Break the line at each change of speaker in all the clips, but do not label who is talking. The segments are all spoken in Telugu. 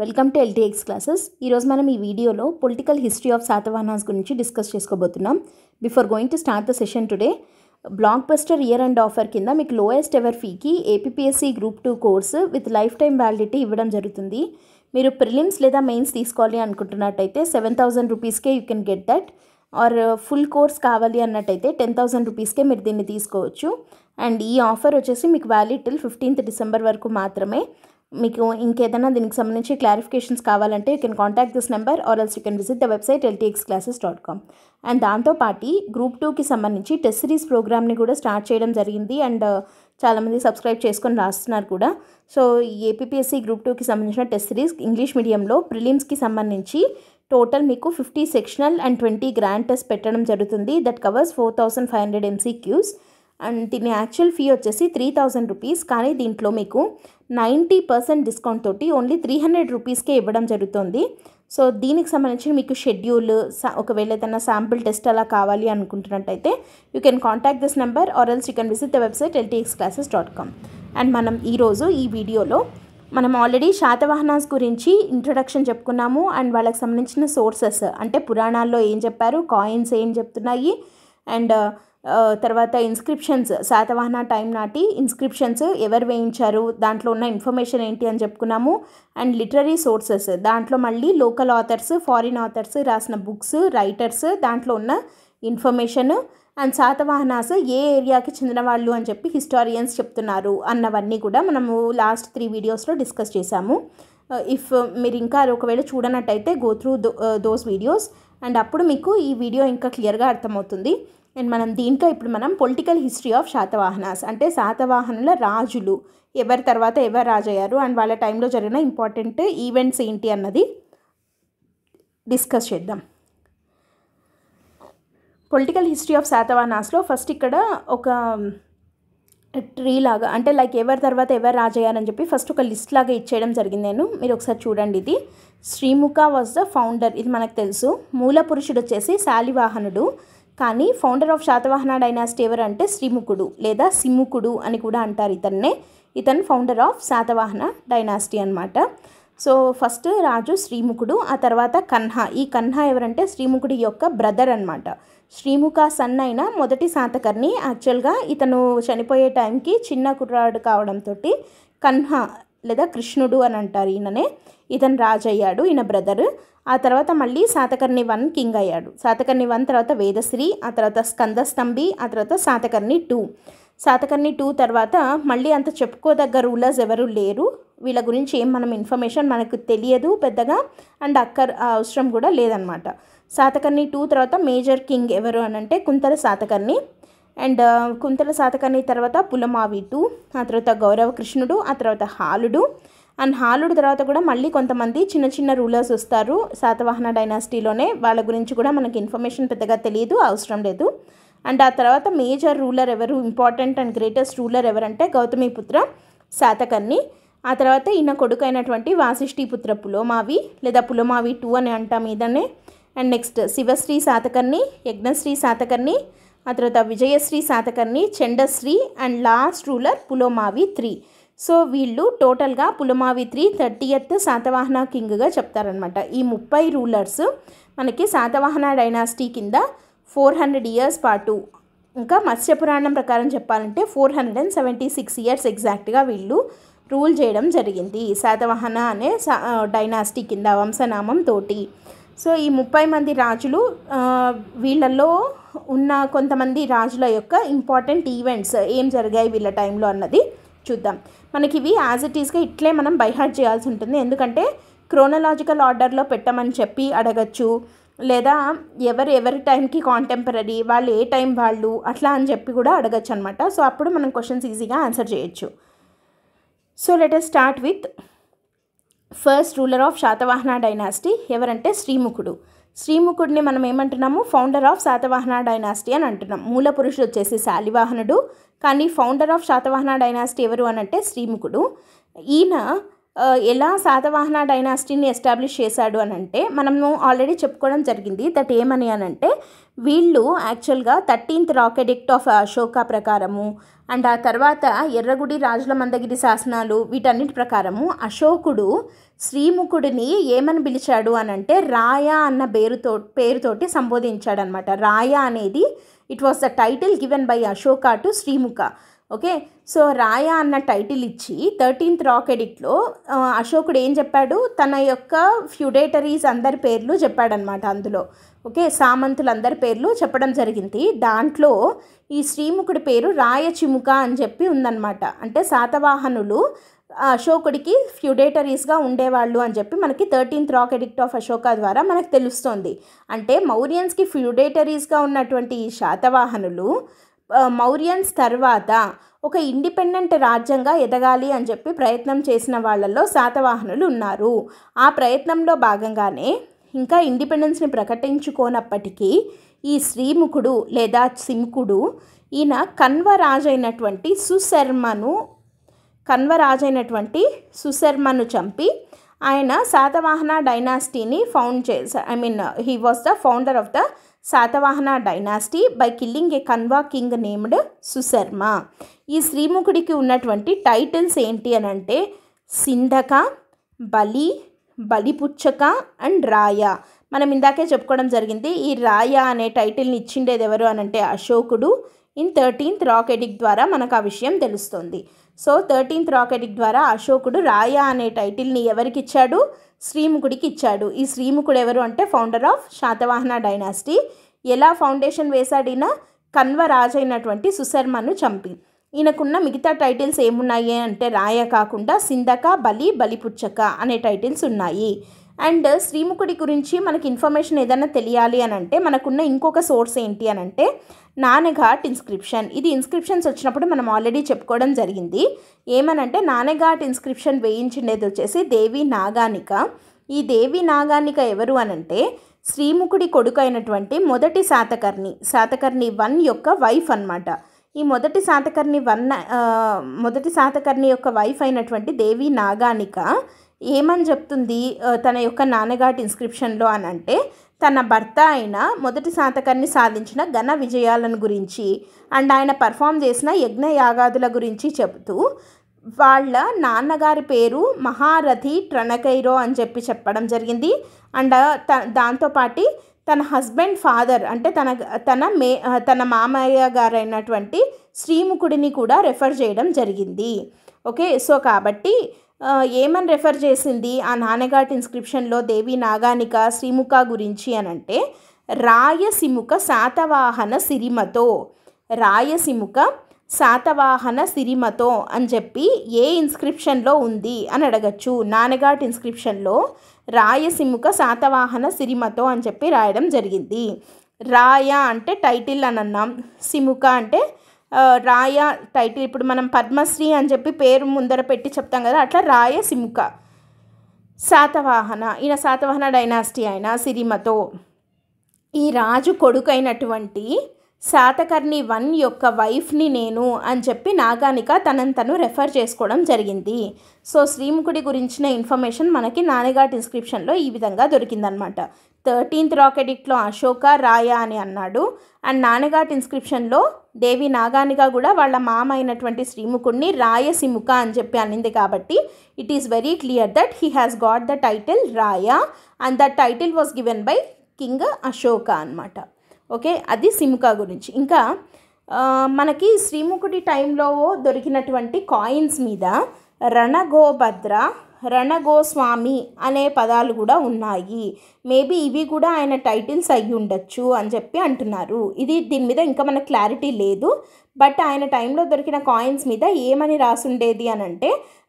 వెల్కమ్ టు ఎల్టీఎక్స్ క్లాసెస్ ఈరోజు మనం ఈ వీడియోలో పొలిటికల్ హిస్టరీ ఆఫ్ శాతవాహనాస్ గురించి డిస్కస్ చేసుకోబోతున్నాం before going to start the session today blockbuster year and offer కింద మీకు లోయెస్ట్ ఎవర్ ఫీకి APPSC group two course with life time validity ఇవ్వడం జరుగుతుంది మీరు ప్రిలిమ్స్ లేదా మెయిన్స్ తీసుకోవాలి అనుకుంటున్నట్టయితే సెవెన్ థౌసండ్ రూపీస్కే you can get that or full course కావాలి అన్నట్టయితే టెన్ థౌసండ్ రూపీస్కే మీరు దీన్ని తీసుకోవచ్చు అండ్ ఈ ఆఫర్ వచ్చేసి మీకు వ్యాలిడ్ టిల్ ఫిఫ్టీన్త్ డిసెంబర్ వరకు మాత్రమే మీకు ఇంకేదైనా దీనికి సంబంధించి క్లారిఫికేషన్స్ కావాలంటే you can contact this number or else you can visit the website LTX classes dot com and దాంతోపాటు గ్రూప్ టూకి సంబంధించి టెస్ట్ సిరీస్ ప్రోగ్రామ్ని కూడా స్టార్ట్ చేయడం జరిగింది అండ్ uh, చాలామంది సబ్స్క్రైబ్ చేసుకొని రాస్తున్నారు కూడా సో ఏపీఎస్సీ గ్రూప్ టూకి సంబంధించిన టెస్ట్ సిరీస్ ఇంగ్లీష్ మీడియంలో ప్రిలిమ్స్కి సంబంధించి టోటల్ మీకు fifty sectional and twenty grand test పెట్టడం జరుగుతుంది that covers four thousand five hundred MCQs and దీని యాక్చువల్ ఫీ వచ్చేసి త్రీ థౌజండ్ రూపీస్ కానీ దీంట్లో మీకు నైంటీ పర్సెంట్ డిస్కౌంట్ తోటి ఓన్లీ త్రీ హండ్రెడ్ రూపీస్కే ఇవ్వడం జరుగుతుంది సో దీనికి సంబంధించి మీకు షెడ్యూల్ ఒకవేళ ఏదైనా శాంపుల్ టెస్ట్ అలా కావాలి అనుకుంటున్నట్టయితే you can contact this number or else you can visit the website LTX classes dot com and మనం ఈరోజు ఈ వీడియోలో మనం ఆల్రెడీ శాతవాహనాస్ గురించి ఇంట్రొడక్షన్ చెప్పుకున్నాము అండ్ వాళ్ళకి సంబంధించిన సోర్సెస్ అంటే పురాణాల్లో ఏం చెప్పారు కాయిన్స్ ఏం చెప్తున్నాయి అండ్ తర్వాత ఇన్స్క్రిప్షన్స్ శాతవాహన టైం నాటి ఇన్స్క్రిప్షన్స్ ఎవరు వేయించారు దాంట్లో ఉన్న ఇన్ఫర్మేషన్ ఏంటి అని చెప్పుకున్నాము అండ్ లిటరీ సోర్సెస్ దాంట్లో మళ్ళీ లోకల్ ఆథర్స్ ఫారిన్ ఆథర్స్ రాసిన బుక్స్ రైటర్స్ దాంట్లో ఉన్న ఇన్ఫర్మేషన్ అండ్ శాతవాహనాస్ ఏ ఏరియాకి చెందిన వాళ్ళు అని చెప్పి హిస్టారియన్స్ చెప్తున్నారు అన్నవన్నీ కూడా మనము లాస్ట్ త్రీ వీడియోస్లో డిస్కస్ చేశాము ఇఫ్ uh, మీరు ఇంకా ఒకవేళ చూడనట్టయితే go through those videos and అప్పుడు మీకు ఈ వీడియో ఇంకా క్లియర్గా అర్థమవుతుంది అండ్ మనం దీంట్లో ఇప్పుడు మనం పొలిటికల్ హిస్టరీ ఆఫ్ శాతవాహనాస్ అంటే శాతవాహనుల రాజులు ఎవరి తర్వాత ఎవరు రాజయ్యారు అండ్ వాళ్ళ టైంలో జరిగిన ఇంపార్టెంట్ ఈవెంట్స్ ఏంటి అన్నది డిస్కస్ చేద్దాం పొలిటికల్ హిస్టరీ ఆఫ్ శాతవాహనాస్లో ఫస్ట్ ఇక్కడ ఒక ట్రీ లాగా అంటే లైక్ ఎవరి తర్వాత ఎవరు రాజయ్యారని చెప్పి ఫస్ట్ ఒక లిస్ట్ లాగా ఇచ్చేయడం జరిగింది నేను మీరు ఒకసారి చూడండి ఇది శ్రీముఖ వాజ్ ద ఫౌండర్ ఇది మనకు తెలుసు మూల పురుషుడు వచ్చేసి శాలివాహనుడు కానీ ఫౌండర్ ఆఫ్ శాతవాహన డైనాసిటీ ఎవరు అంటే శ్రీముఖుడు లేదా సిముఖుడు అని కూడా అంటారు ఇతన్నే ఇతను ఫౌండర్ ఆఫ్ శాతవాహన డైనాసిటీ అనమాట సో ఫస్ట్ రాజు శ్రీముఖుడు ఆ తర్వాత కన్హ ఈ కన్హ ఎవరంటే శ్రీముఖుడి యొక్క బ్రదర్ అనమాట శ్రీముఖ సన్ అయిన మొదటి శాతకర్ణి యాక్చువల్గా ఇతను చనిపోయే టైంకి చిన్న కుర్రాడు కావడంతో కన్హ లేదా కృష్ణుడు అని అంటారు ఈయననే ఇతను రాజు అయ్యాడు ఈయన బ్రదరు ఆ తర్వాత మళ్ళీ సాతకర్ణి వన్ కింగ్ అయ్యాడు సాతకర్ణి వన్ తర్వాత వేదశ్రీ ఆ తర్వాత స్కందస్తంభి ఆ తర్వాత సాతకర్ణి టూ సాతకర్ణి టూ తర్వాత మళ్ళీ అంత చెప్పుకోదగ్గ రూలర్స్ ఎవరు లేరు వీళ్ళ గురించి ఏం మనం ఇన్ఫర్మేషన్ మనకు తెలియదు పెద్దగా అండ్ అక్కర్ అవసరం కూడా లేదనమాట సాతకర్ణి టూ తర్వాత మేజర్ కింగ్ ఎవరు అని అంటే కుంతల సాతకర్ణి అండ్ కుంతల సాతకర్ణి తర్వాత పులమావి టూ ఆ తర్వాత గౌరవ కృష్ణుడు ఆ తర్వాత హాలుడు అండ్ హాలుడు తర్వాత కూడా మళ్ళీ కొంతమంది చిన్న చిన్న రూలర్స్ వస్తారు శాతవాహన డైనాసిటీలోనే వాళ్ళ గురించి కూడా మనకి ఇన్ఫర్మేషన్ పెద్దగా తెలియదు అవసరం లేదు అండ్ ఆ తర్వాత మేజర్ రూలర్ ఎవరు ఇంపార్టెంట్ అండ్ గ్రేటెస్ట్ రూలర్ ఎవరంటే గౌతమిపుత్ర శాతకర్ణి ఆ తర్వాత ఈయన కొడుకు అయినటువంటి పుత్ర పులోమావి లేదా పులోమావి టూ అని అంటాం ఇదనే అండ్ నెక్స్ట్ శివశ్రీ శాతకర్ణి యజ్ఞశ్రీ శాతకర్ణి ఆ తర్వాత Vijayashri Satakarni Chandashri and last ruler Pulomavi three so వీళ్ళు టోటల్గా పులమావి త్రీ థర్టీయత్ శాతవాహన కింగ్గా చెప్తారనమాట ఈ ముప్పై రూలర్స్ మనకి శాతవాహన డైనాసిటీ కింద ఫోర్ హండ్రెడ్ ఇయర్స్ పాటు ఇంకా మత్స్యపురాణం ప్రకారం చెప్పాలంటే four hundred and seventy six years ఎగ్జాక్ట్గా వీళ్ళు రూల్ చేయడం జరిగింది శాతవాహన అనే డైనాసిటీ కింద వంశనామం తోటి సో ఈ ముప్పై మంది రాజులు వీళ్ళల్లో ఉన్న కొంతమంది రాజుల యొక్క ఇంపార్టెంట్ ఈవెంట్స్ ఏం జరిగాయి వీళ్ళ టైంలో అన్నది చూద్దాం మనకి ఇవి యాజ్ ఇట్ ఈస్గా ఇట్లే మనం బైహార్ట్ చేయాల్సి ఉంటుంది ఎందుకంటే క్రోనలాజికల్ ఆర్డర్లో పెట్టమని చెప్పి అడగచ్చు లేదా ఎవరు ఎవరి టైంకి కాంటెంపరీ వాళ్ళు ఏ టైం వాళ్ళు అట్లా అని చెప్పి కూడా అడగచ్చు అనమాట సో అప్పుడు మనం క్వశ్చన్స్ ఈజీగా ఆన్సర్ చేయొచ్చు so let us start with first ruler of Satavahana dynasty ఎవరంటే శ్రీముఖుడు శ్రీముఖుడిని మనం ఏమంటున్నాము ఫౌండర్ ఆఫ్ శాతవాహన డైనాసిటీ అని అంటున్నాం మూల పురుషుడు వచ్చేసి శాలివాహనుడు కానీ ఫౌండర్ ఆఫ్ శాతవాహన డైనాసిటీ ఎవరు అనంటే శ్రీముఖుడు ఈయన ఎలా శాతవాహన డైనాసిటీని ఎస్టాబ్లిష్ చేశాడు అని అంటే మనము ఆల్రెడీ చెప్పుకోవడం జరిగింది దట్ ఏమని అని అంటే వీళ్ళు యాక్చువల్గా థర్టీన్త్ రాకెడిక్ట్ ఆఫ్ అశోక ప్రకారము అండ్ ఆ తర్వాత ఎర్రగుడి రాజుల మందగిరి శాసనాలు వీటన్నిటి ప్రకారము అశోకుడు శ్రీముఖుడిని ఏమని పిలిచాడు అని అంటే రాయ అన్న పేరుతో పేరుతోటి సంబోధించాడనమాట రాయ అనేది it was the title given by Ashoka to Srimukha okay so Raya అన్న టైటిల్ ఇచ్చి థర్టీన్త్ రాక్ ఎడిట్లో అశోకుడు ఏం చెప్పాడు తన యొక్క ఫ్యూడేటరీస్ అందరి పేర్లు చెప్పాడనమాట అందులో ఓకే సామంతులందరి పేర్లు చెప్పడం జరిగింది దాంట్లో ఈ శ్రీముఖుడి పేరు రాయ చిముక అని చెప్పి ఉందన్నమాట అంటే శాతవాహనులు అశోకుడికి ఫ్యూడేటరీస్గా ఉండేవాళ్ళు అని చెప్పి మనకి thirteenth rock edict of Ashoka ద్వారా మనకు తెలుస్తోంది అంటే మౌర్యన్స్కి ఫ్యూడేటరీస్గా ఉన్నటువంటి ఈ శాతవాహనులు మౌర్యన్స్ తర్వాత ఒక ఇండిపెండెంట్ రాజ్యంగా ఎదగాలి అని చెప్పి ప్రయత్నం చేసిన వాళ్ళల్లో శాతవాహనులు ఉన్నారు ఆ ప్రయత్నంలో భాగంగానే ఇంకా ఇండిపెండెన్స్ని ప్రకటించుకోనప్పటికీ ఈ శ్రీముఖుడు లేదా సింకుడు ఈయన కన్వరాజైనటువంటి సుశర్మను కన్వరాజైనటువంటి సుశర్మను చంపి ఆయన శాతవాహన డైనాసిటీని ఫౌండ్ చేశారు I mean he was the founder of the Satavahana dynasty by killing a Kanva king named Susharma ఈ శ్రీముఖుడికి ఉన్నటువంటి టైటిల్స్ ఏంటి అని అంటే సింధక బలి బలిపుచ్చక అండ్ రాయ మనం ఇందాకే చెప్పుకోవడం జరిగింది ఈ రాయ అనే టైటిల్ని ఇచ్చిండేది ఎవరు అనంటే అశోకుడు ఇన్ థర్టీన్త్ రాకెడిక్ ద్వారా మనకు ఆ విషయం తెలుస్తుంది సో థర్టీన్త్ రాకెడిక్ ద్వారా అశోకుడు రాయ అనే టైటిల్ని ఎవరికి ఇచ్చాడు శ్రీముఖుడికి ఇచ్చాడు ఈ శ్రీముఖుడు ఎవరు అంటే ఫౌండర్ ఆఫ్ శాతవాహన డైనాసిటీ ఎలా ఫౌండేషన్ వేశాడు కన్వ రాజు అయినటువంటి సుశర్మను చంపి ఈయనకున్న మిగతా టైటిల్స్ ఏమున్నాయి అంటే రాయ కాకుండా సిందక బలి బలిపుచ్చక అనే టైటిల్స్ ఉన్నాయి అండ్ శ్రీముఖుడి గురించి మనకి ఇన్ఫర్మేషన్ ఏదైనా తెలియాలి అని అంటే మనకున్న ఇంకొక సోర్స్ ఏంటి అని అంటే నానెఘాట్ ఇన్స్క్రిప్షన్ ఇది ఇన్స్క్రిప్షన్స్ వచ్చినప్పుడు మనం ఆల్రెడీ చెప్పుకోవడం జరిగింది ఏమనంటే నానెఘాట్ ఇన్స్క్రిప్షన్ వేయించిండేది వచ్చేసి దేవి నాగానిక ఈ దేవి నాగానిక ఎవరు అనంటే శ్రీముఖుడి కొడుకు అయినటువంటి మొదటి శాతకర్ణి శాతకర్ణి వన్ యొక్క వైఫ్ అనమాట ఈ మొదటి శాతకర్ణి వన్ మొదటి శాతకర్ణి యొక్క వైఫ్ అయినటువంటి దేవి నాగానిక ఏమని చెప్తుంది తన యొక్క నాన్నగాటి ఇన్స్క్రిప్షన్లో అని అంటే తన భర్త అయిన మొదటి శాతకాన్ని సాధించిన ఘన విజయాలను గురించి అండ్ ఆయన పర్ఫామ్ చేసిన యజ్ఞ యాగాదుల గురించి చెబుతూ వాళ్ళ నాన్నగారి పేరు మహారథి ట్రణకైరో అని చెప్పి చెప్పడం జరిగింది అండ్ త దాంతోపాటి తన హస్బెండ్ ఫాదర్ అంటే తన తన మే తన మామయ్య గారైనటువంటి శ్రీముఖుడిని కూడా రెఫర్ చేయడం జరిగింది ఓకే సో కాబట్టి ఏమని రెఫర్ చేసింది ఆ నానగాటి ఇన్స్క్రిప్షన్లో దేవి నాగానిక శ్రీముఖ గురించి అని అంటే రాయసిముఖ శాతవాహన సిరిమతో రాయసిముఖ శాతవాహన సిరిమతో అని చెప్పి ఏ ఇన్స్క్రిప్షన్లో ఉంది అని అడగచ్చు నానగాట్ ఇన్స్క్రిప్షన్లో రాయసిముఖ శాతవాహన సిరిమతో అని చెప్పి రాయడం జరిగింది రాయ అంటే టైటిల్ అని అన్నాం సిముఖ అంటే రాయ టైటిల్ ఇప్పుడు మనం పద్మశ్రీ అని చెప్పి పేరు ముందర పెట్టి చెప్తాం కదా అట్లా రాయ సిమ్క శాతవాహన ఈయన శాతవాహన డైనాసిటీ అయిన సిరిమతో ఈ రాజు కొడుకైనటువంటి శాతకర్ణి వన్ యొక్క వైఫ్ని నేను అని చెప్పి నాగానిక తనని తను రెఫర్ చేసుకోవడం జరిగింది సో శ్రీముఖుడి గురించిన ఇన్ఫర్మేషన్ మనకి నానిగా డిస్క్రిప్షన్లో ఈ విధంగా దొరికిందనమాట థర్టీన్త్ రాకెడిక్ట్లో అశోక రాయ అని అన్నాడు అండ్ నాన్నగాట్ ఇన్స్క్రిప్షన్లో దేవి నాగానిగా కూడా వాళ్ళ మామ అయినటువంటి శ్రీముఖుణ్ణి రాయసిముఖ అని చెప్పి అనింది కాబట్టి it is very clear that he has got the title Raya and that title was given by king Ashoka అనమాట ఓకే అది సిముఖ గురించి ఇంకా మనకి శ్రీముఖుడి టైంలో దొరికినటువంటి కాయిన్స్ మీద రణగోభద్ర రణగోస్వామి అనే పదాలు కూడా ఉన్నాయి మేబీ ఇవి కూడా ఆయన టైటిల్స్ అయ్యి ఉండొచ్చు అని చెప్పి అంటున్నారు ఇది దీని మీద ఇంకా మనకు క్లారిటీ లేదు బట్ ఆయన టైంలో దొరికిన కాయిన్స్ మీద ఏమని రాసుండేది అని అంటే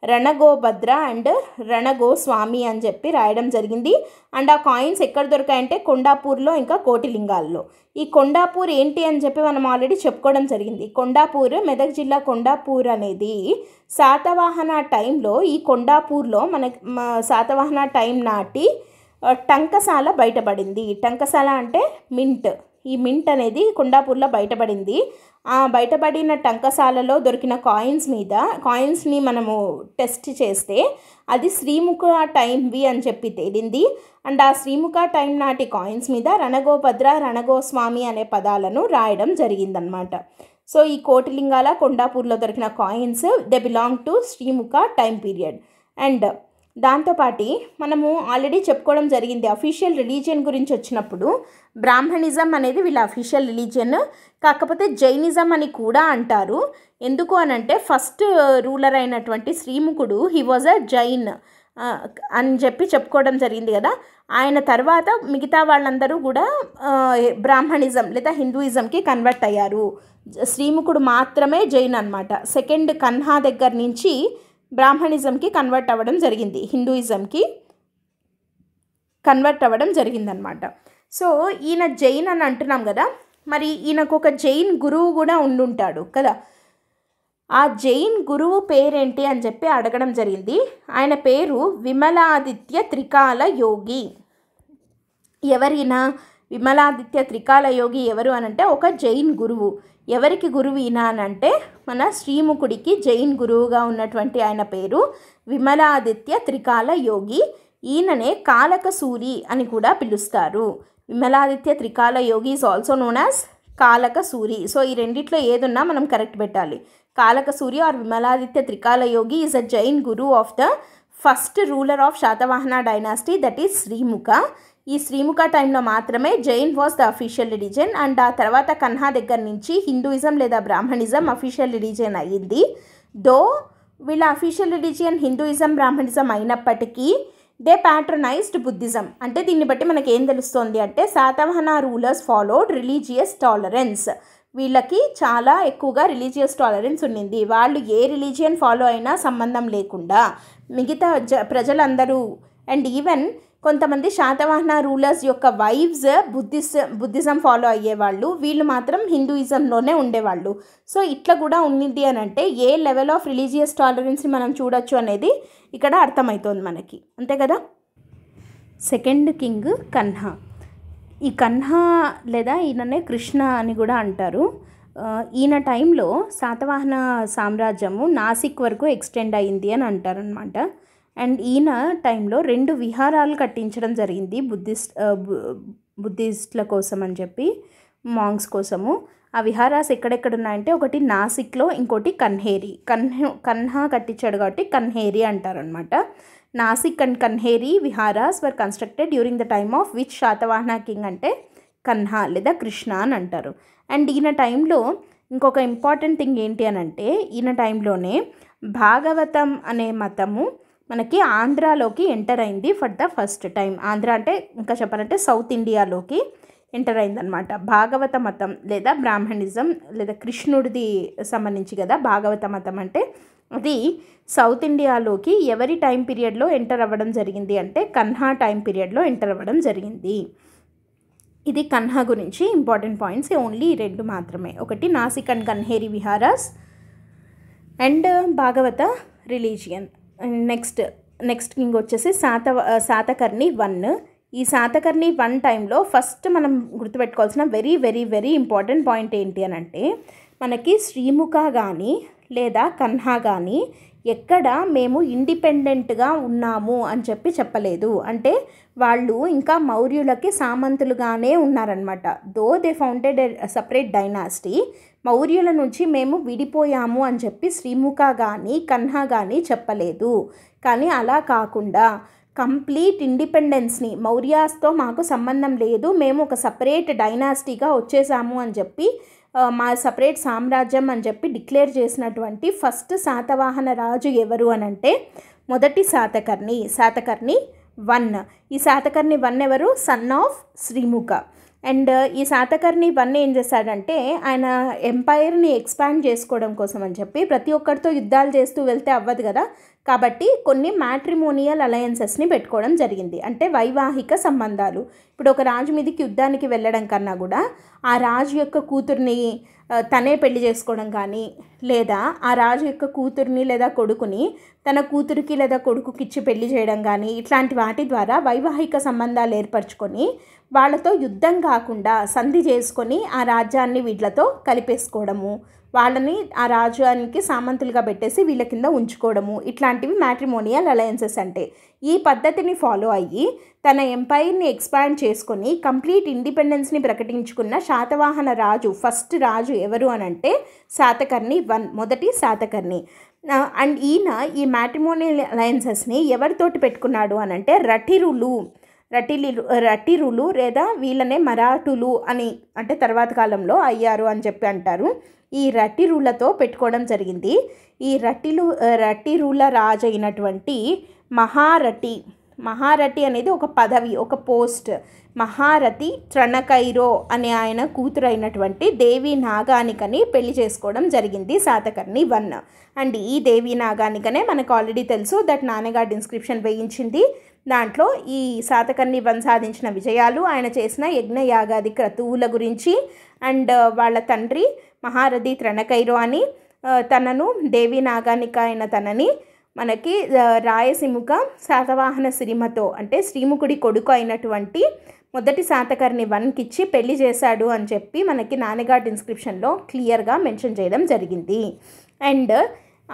రణగోభద్ర అండ్ రణగో స్వామి అని చెప్పి రాయడం జరిగింది అండ్ ఆ కాయిన్స్ ఎక్కడ దొరికాయంటే కొండాపూర్లో ఇంకా కోటిలింగాల్లో ఈ కొండాపూర్ ఏంటి అని చెప్పి మనం ఆల్రెడీ చెప్పుకోవడం జరిగింది కొండాపూర్ మెదక్ జిల్లా కొండాపూర్ అనేది శాతవాహన టైంలో ఈ కొండాపూర్లో మన శాతవాహన టైం నాటి టంకశాల బయటపడింది టంకశాల అంటే మింట్ ఈ మింట్ అనేది కొండాపూర్లో బయటపడింది బయటపడిన టంకశాలలో దొరికిన కాయిన్స్ మీద కాయిన్స్ని మనము టెస్ట్ చేస్తే అది శ్రీముఖ టైం వి అని చెప్పి తేలింది అండ్ ఆ శ్రీముఖ టైం నాటి కాయిన్స్ మీద రణగోభద్ర రణగోస్వామి అనే పదాలను రాయడం జరిగిందనమాట సో ఈ కోటిలింగాల కొండాపూర్లో దొరికిన coins they belong to Srimukha time period and దాంతోపాటి మనము ఆల్రెడీ చెప్పుకోవడం జరిగింది అఫీషియల్ రిలీజియన్ గురించి వచ్చినప్పుడు బ్రాహ్మణిజం అనేది వీళ్ళ అఫీషియల్ రిలీజియన్ కాకపోతే జైనిజం అని కూడా అంటారు ఎందుకు అనంటే ఫస్ట్ రూలర్ అయినటువంటి శ్రీముఖుడు హీ వాజ్ అ జైన్ అని చెప్పి చెప్పుకోవడం జరిగింది కదా ఆయన తర్వాత మిగతా వాళ్ళందరూ కూడా బ్రాహ్మణిజం లేదా హిందూయిజంకి కన్వర్ట్ అయ్యారు శ్రీముఖుడు మాత్రమే జైన్ అనమాట సెకండ్ కన్హా దగ్గర నుంచి బ్రాహ్మణిజంకి కన్వర్ట్ అవ్వడం జరిగింది హిందూయిజంకి కన్వర్ట్ అవ్వడం జరిగిందనమాట సో ఈయన జైన్ అని అంటున్నాం కదా మరి ఈయనకు ఒక జైన్ గురువు కూడా ఉండుంటాడు కదా ఆ జైన్ గురువు పేరేంటి అని చెప్పి అడగడం జరిగింది ఆయన పేరు విమలాదిత్య త్రికాల యోగి ఎవరైనా విమలాదిత్య త్రికాల యోగి ఎవరు అనంటే ఒక జైన్ గురువు ఎవరికి గురువు ఈయన అంటే మన శ్రీముఖుడికి జైన్ గురువుగా ఉన్నటువంటి ఆయన పేరు విమలాదిత్య త్రికాల యోగి ఈయననే కాలక సూరి అని కూడా పిలుస్తారు Vimaladitya Trikala Yogi is also known as Kalaka Suri so ఈ రెండిట్లో ఏదున్నా మనం కరెక్ట్ పెట్టాలి కాలక Suri or Vimaladitya Trikala Yogi is a Jain guru of the first ruler of Satavahana dynasty that is Srimukha ఈ శ్రీముఖ టైంలో మాత్రమే Jain was the official religion and ఆ తర్వాత కన్హా దగ్గర నుంచి హిందూయిజం లేదా బ్రాహ్మణిజం అఫీషియల్ రిలీజన్ అయ్యింది దో వీళ్ళ అఫీషియల్ రిలీజియన్ హిందూయిజం బ్రాహ్మణిజం అయినప్పటికీ దే ప్యాట్రనైజ్డ్ బుద్ధిజం అంటే దీన్ని బట్టి మనకి ఏం తెలుస్తుంది అంటే Satavahana rulers followed religious tolerance వీళ్ళకి చాలా ఎక్కువగా రిలీజియస్ టాలరెన్స్ ఉండింది వాళ్ళు ఏ రిలీజియన్ ఫాలో అయినా సంబంధం లేకుండా మిగతా జ ప్రజలందరూ అండ్ ఈవెన్ కొంతమంది శాతవాహన రూలర్స్ యొక్క వైఫ్స్ బుద్ధిస్ బుద్ధిజం ఫాలో అయ్యేవాళ్ళు వీళ్ళు మాత్రం హిందూయిజంలోనే ఉండేవాళ్ళు సో ఇట్లా కూడా ఉన్నింది అని అంటే ఏ లెవెల్ ఆఫ్ రిలీజియస్ టాలరెన్స్ని మనం చూడొచ్చు అనేది ఇక్కడ అర్థమవుతోంది మనకి అంతే కదా సెకండ్ కింగ్ కన్హా ఈ కన్హా లేదా ఈయననే కృష్ణ అని కూడా అంటారు ఈయన టైంలో శాతవాహన సామ్రాజ్యము నాసిక్ వరకు ఎక్స్టెండ్ అయింది అని అంటారనమాట అండ్ ఈయన టైంలో రెండు విహారాలు కట్టించడం జరిగింది బుద్ధిస్ట్ బుద్ధిస్టుల కోసం అని చెప్పి మాంగ్స్ కోసము ఆ విహారాస్ ఎక్కడెక్కడ ఉన్నాయంటే ఒకటి నాసిక్లో ఇంకోటి కన్హేరి కన్హ కన్హా కట్టించాడు కాబట్టి కన్హేరి అంటారనమాట Nasik and Kanheri viharas were constructed during the time of which Satavahana king అంటే కన్హా లేదా కృష్ణ అని అంటారు అండ్ ఈయన టైంలో ఇంకొక ఇంపార్టెంట్ థింగ్ ఏంటి అని అంటే ఈయన టైంలోనే భాగవతం అనే మతము మనకి ఆంధ్రాలోకి ఎంటర్ అయింది for the first time Andhra అంటే ఇంకా చెప్పాలంటే సౌత్ ఇండియాలోకి ఎంటర్ అయిందనమాట భాగవత మతం లేదా బ్రాహ్మణిజం లేదా కృష్ణుడిది సంబంధించి కదా భాగవత మతం అంటే అది సౌత్ ఇండియాలోకి ఎవరి టైం పీరియడ్లో ఎంటర్ అవ్వడం జరిగింది అంటే కన్హా టైం పీరియడ్లో ఎంటర్ అవ్వడం జరిగింది ఇది కన్హా గురించి ఇంపార్టెంట్ పాయింట్స్ ఓన్లీ రెండు మాత్రమే ఒకటి Nasik and Kanheri viharas and Bhagavata religion next next king వచ్చేసి సాత శాతకర్ణి వన్ ఈ సాతకర్ణి వన్ టైంలో ఫస్ట్ మనం గుర్తుపెట్టుకోవాల్సిన very very very important point ఏంటి అని అంటే మనకి శ్రీముఖ కానీ లేదా కన్హా కానీ ఎక్కడ మేము ఇండిపెండెంట్గా ఉన్నాము అని చెప్పి చెప్పలేదు అంటే వాళ్ళు ఇంకా మౌర్యులకి సామంతులుగానే ఉన్నారనమాట though they founded separate dynasty మౌర్యుల నుంచి మేము విడిపోయాము అని చెప్పి శ్రీముఖ కానీ కన్హా కానీ చెప్పలేదు కానీ అలా కాకుండా కంప్లీట్ ఇండిపెండెన్స్ని మౌర్యాస్తో మాకు సంబంధం లేదు మేము ఒక సపరేట్ డైనాసిటీగా వచ్చేసాము అని చెప్పి మా సపరేట్ సామ్రాజ్యం అని చెప్పి డిక్లేర్ చేసినటువంటి ఫస్ట్ శాతవాహన రాజు ఎవరు అని అంటే మొదటి శాతకర్ణి శాతకర్ణి వన్ ఈ శాతకర్ణి వన్ ఎవరు సన్ ఆఫ్ శ్రీముఖ అండ్ ఈ శాతకర్ణి ఇవన్నీ ఏం చేశాడంటే ఆయన ఎంపైర్ని ఎక్స్పాండ్ చేసుకోవడం కోసం అని చెప్పి ప్రతి ఒక్కరితో యుద్ధాలు చేస్తూ వెళ్తే అవ్వదు కదా కాబట్టి కొన్ని మ్యాట్రిమోనియల్ అలయన్సెస్ని పెట్టుకోవడం జరిగింది అంటే వైవాహిక సంబంధాలు ఇప్పుడు ఒక రాజు మీదకి యుద్ధానికి వెళ్ళడం కన్నా కూడా ఆ రాజు యొక్క కూతుర్ని తనే పెళ్లి చేసుకోవడం కానీ లేదా ఆ రాజు యొక్క కూతుర్ని లేదా కొడుకుని తన కూతురికి లేదా కొడుకుకి ఇచ్చి పెళ్లి చేయడం కానీ ఇట్లాంటి వాటి ద్వారా వైవాహిక సంబంధాలు ఏర్పరచుకొని వాళ్ళతో యుద్ధం కాకుండా సంధి చేసుకొని ఆ రాజ్యాన్ని వీళ్ళతో కలిపేసుకోవడము వాళ్ళని ఆ రాజ్యానికి సామంతులుగా పెట్టేసి వీళ్ళ కింద ఉంచుకోవడము ఇట్లాంటివి మ్యాట్రిమోనియల్ అలయన్సెస్ అంటే ఈ పద్ధతిని ఫాలో అయ్యి తన ఎంపైర్ని ఎక్స్పాండ్ చేసుకొని కంప్లీట్ ఇండిపెండెన్స్ని ప్రకటించుకున్న శాతవాహన రాజు ఫస్ట్ రాజు ఎవరు అనంటే శాతకర్ణి వన్ మొదటి శాతకర్ణి అండ్ ఈయన ఈ మ్యాట్రిమోనియల్ అలయన్సెస్ని ఎవరితోటి పెట్టుకున్నాడు అనంటే రఠిరులు రటిలి రటిరులు లేదా వీళ్ళనే మరాఠులు అని అంటే తర్వాత కాలంలో అయ్యారు అని చెప్పి అంటారు ఈ రటిరులతో పెట్టుకోవడం జరిగింది ఈ రటిలు రటిరుల రాజు అయినటువంటి మహారటి మహారటి అనేది ఒక పదవి ఒక పోస్ట్ మహారతి త్రణకైరో అనే ఆయన కూతురు అయినటువంటి దేవి నాగానికని పెళ్లి చేసుకోవడం జరిగింది సాతకర్ణి వన్ అండ్ ఈ దేవి నాగానికనే మనకు ఆల్రెడీ తెలుసు దట్ నాన్నగారు డిస్క్రిప్షన్ వేయించింది దాంట్లో ఈ వన్ సాధించిన విజయాలు ఆయన చేసిన యజ్ఞయాగాది క్రతువుల గురించి అండ్ వాళ్ళ తండ్రి మహారథి త్రణకైరో అని తనను దేవి నాగానిక అయిన తనని మనకి రాయసిముఖ శాతవాహన సిరిమతో అంటే శ్రీముఖుడి కొడుకు అయినటువంటి మొదటి శాతకర్ణి వన్కిచ్చి పెళ్లి చేశాడు అని చెప్పి మనకి నానిఘాట్ ఇన్స్క్రిప్షన్లో క్లియర్గా మెన్షన్ చేయడం జరిగింది అండ్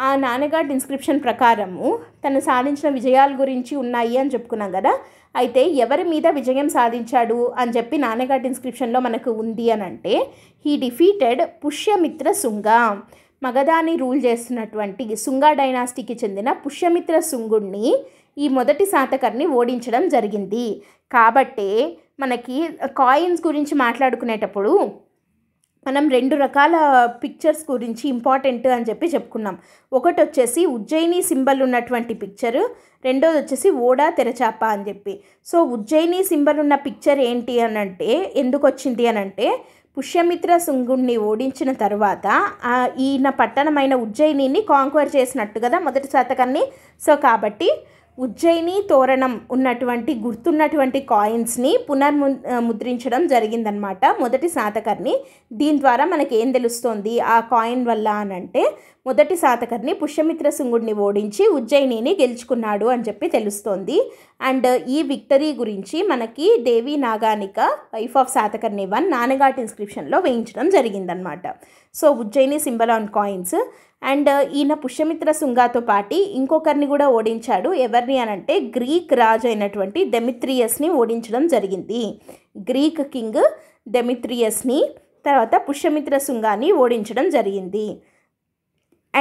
ఆ నాన్నగారి ఇన్స్క్రిప్షన్ ప్రకారము తను సాధించిన విజయాల గురించి ఉన్నాయి అని చెప్పుకున్నాం కదా అయితే ఎవరి మీద విజయం సాధించాడు అని చెప్పి నాన్నగారి ఇన్స్క్రిప్షన్లో మనకు ఉంది అని అంటే హీ డిఫీటెడ్ పుష్యమిత్ర శృంగ మగధాని రూల్ చేస్తున్నటువంటి శుంగ డైనాసిటీకి చెందిన పుష్యమిత్ర శుంగుణ్ణి ఈ మొదటి శాతకర్ని ఓడించడం జరిగింది కాబట్టే మనకి కాయిన్స్ గురించి మాట్లాడుకునేటప్పుడు మనం రెండు రకాల పిక్చర్స్ గురించి ఇంపార్టెంట్ అని చెప్పి చెప్పుకున్నాం ఒకటి వచ్చేసి ఉజ్జయిని సింబల్ ఉన్నటువంటి పిక్చర్ రెండోది వచ్చేసి ఓడా తెరచాప అని చెప్పి సో ఉజ్జయిని సింబల్ ఉన్న పిక్చర్ ఏంటి అని అంటే ఎందుకు వచ్చింది అని అంటే పుష్యమిత్ర శుంగుణ్ణి ఓడించిన తర్వాత ఈయన పట్టణమైన ఉజ్జయినిని కాంక్వర్ చేసినట్టు కదా మొదటి శాతకాన్ని సో కాబట్టి ఉజ్జయిని తోరణం ఉన్నటువంటి గుర్తున్నటువంటి కాయిన్స్ని పునర్ము ముద్రించడం జరిగిందనమాట మొదటి శాతకర్ని దీని ద్వారా మనకి ఏం తెలుస్తోంది ఆ కాయిన్ వల్ల అనంటే మొదటి శాతకర్ని పుష్యమిత్ర శృంగుడిని ఓడించి ఉజ్జయినిని గెలుచుకున్నాడు అని చెప్పి తెలుస్తోంది అండ్ ఈ విక్టరీ గురించి మనకి Devi Naganika wife of Satakarni one Nanaghat ఇన్స్క్రిప్షన్లో వేయించడం జరిగిందనమాట so Ujjayini symbol on coins and uh, ఈయన పుష్యమిత్ర శుంగాతో పాటి ఇంకొకరిని కూడా ఓడించాడు ఎవరిని అనంటే గ్రీక్ రాజు అయినటువంటి డెమిత్రియస్ని ఓడించడం జరిగింది గ్రీక్ కింగ్ డెమిత్రియస్ని తర్వాత పుష్యమిత్ర శృంగాన్ని ఓడించడం జరిగింది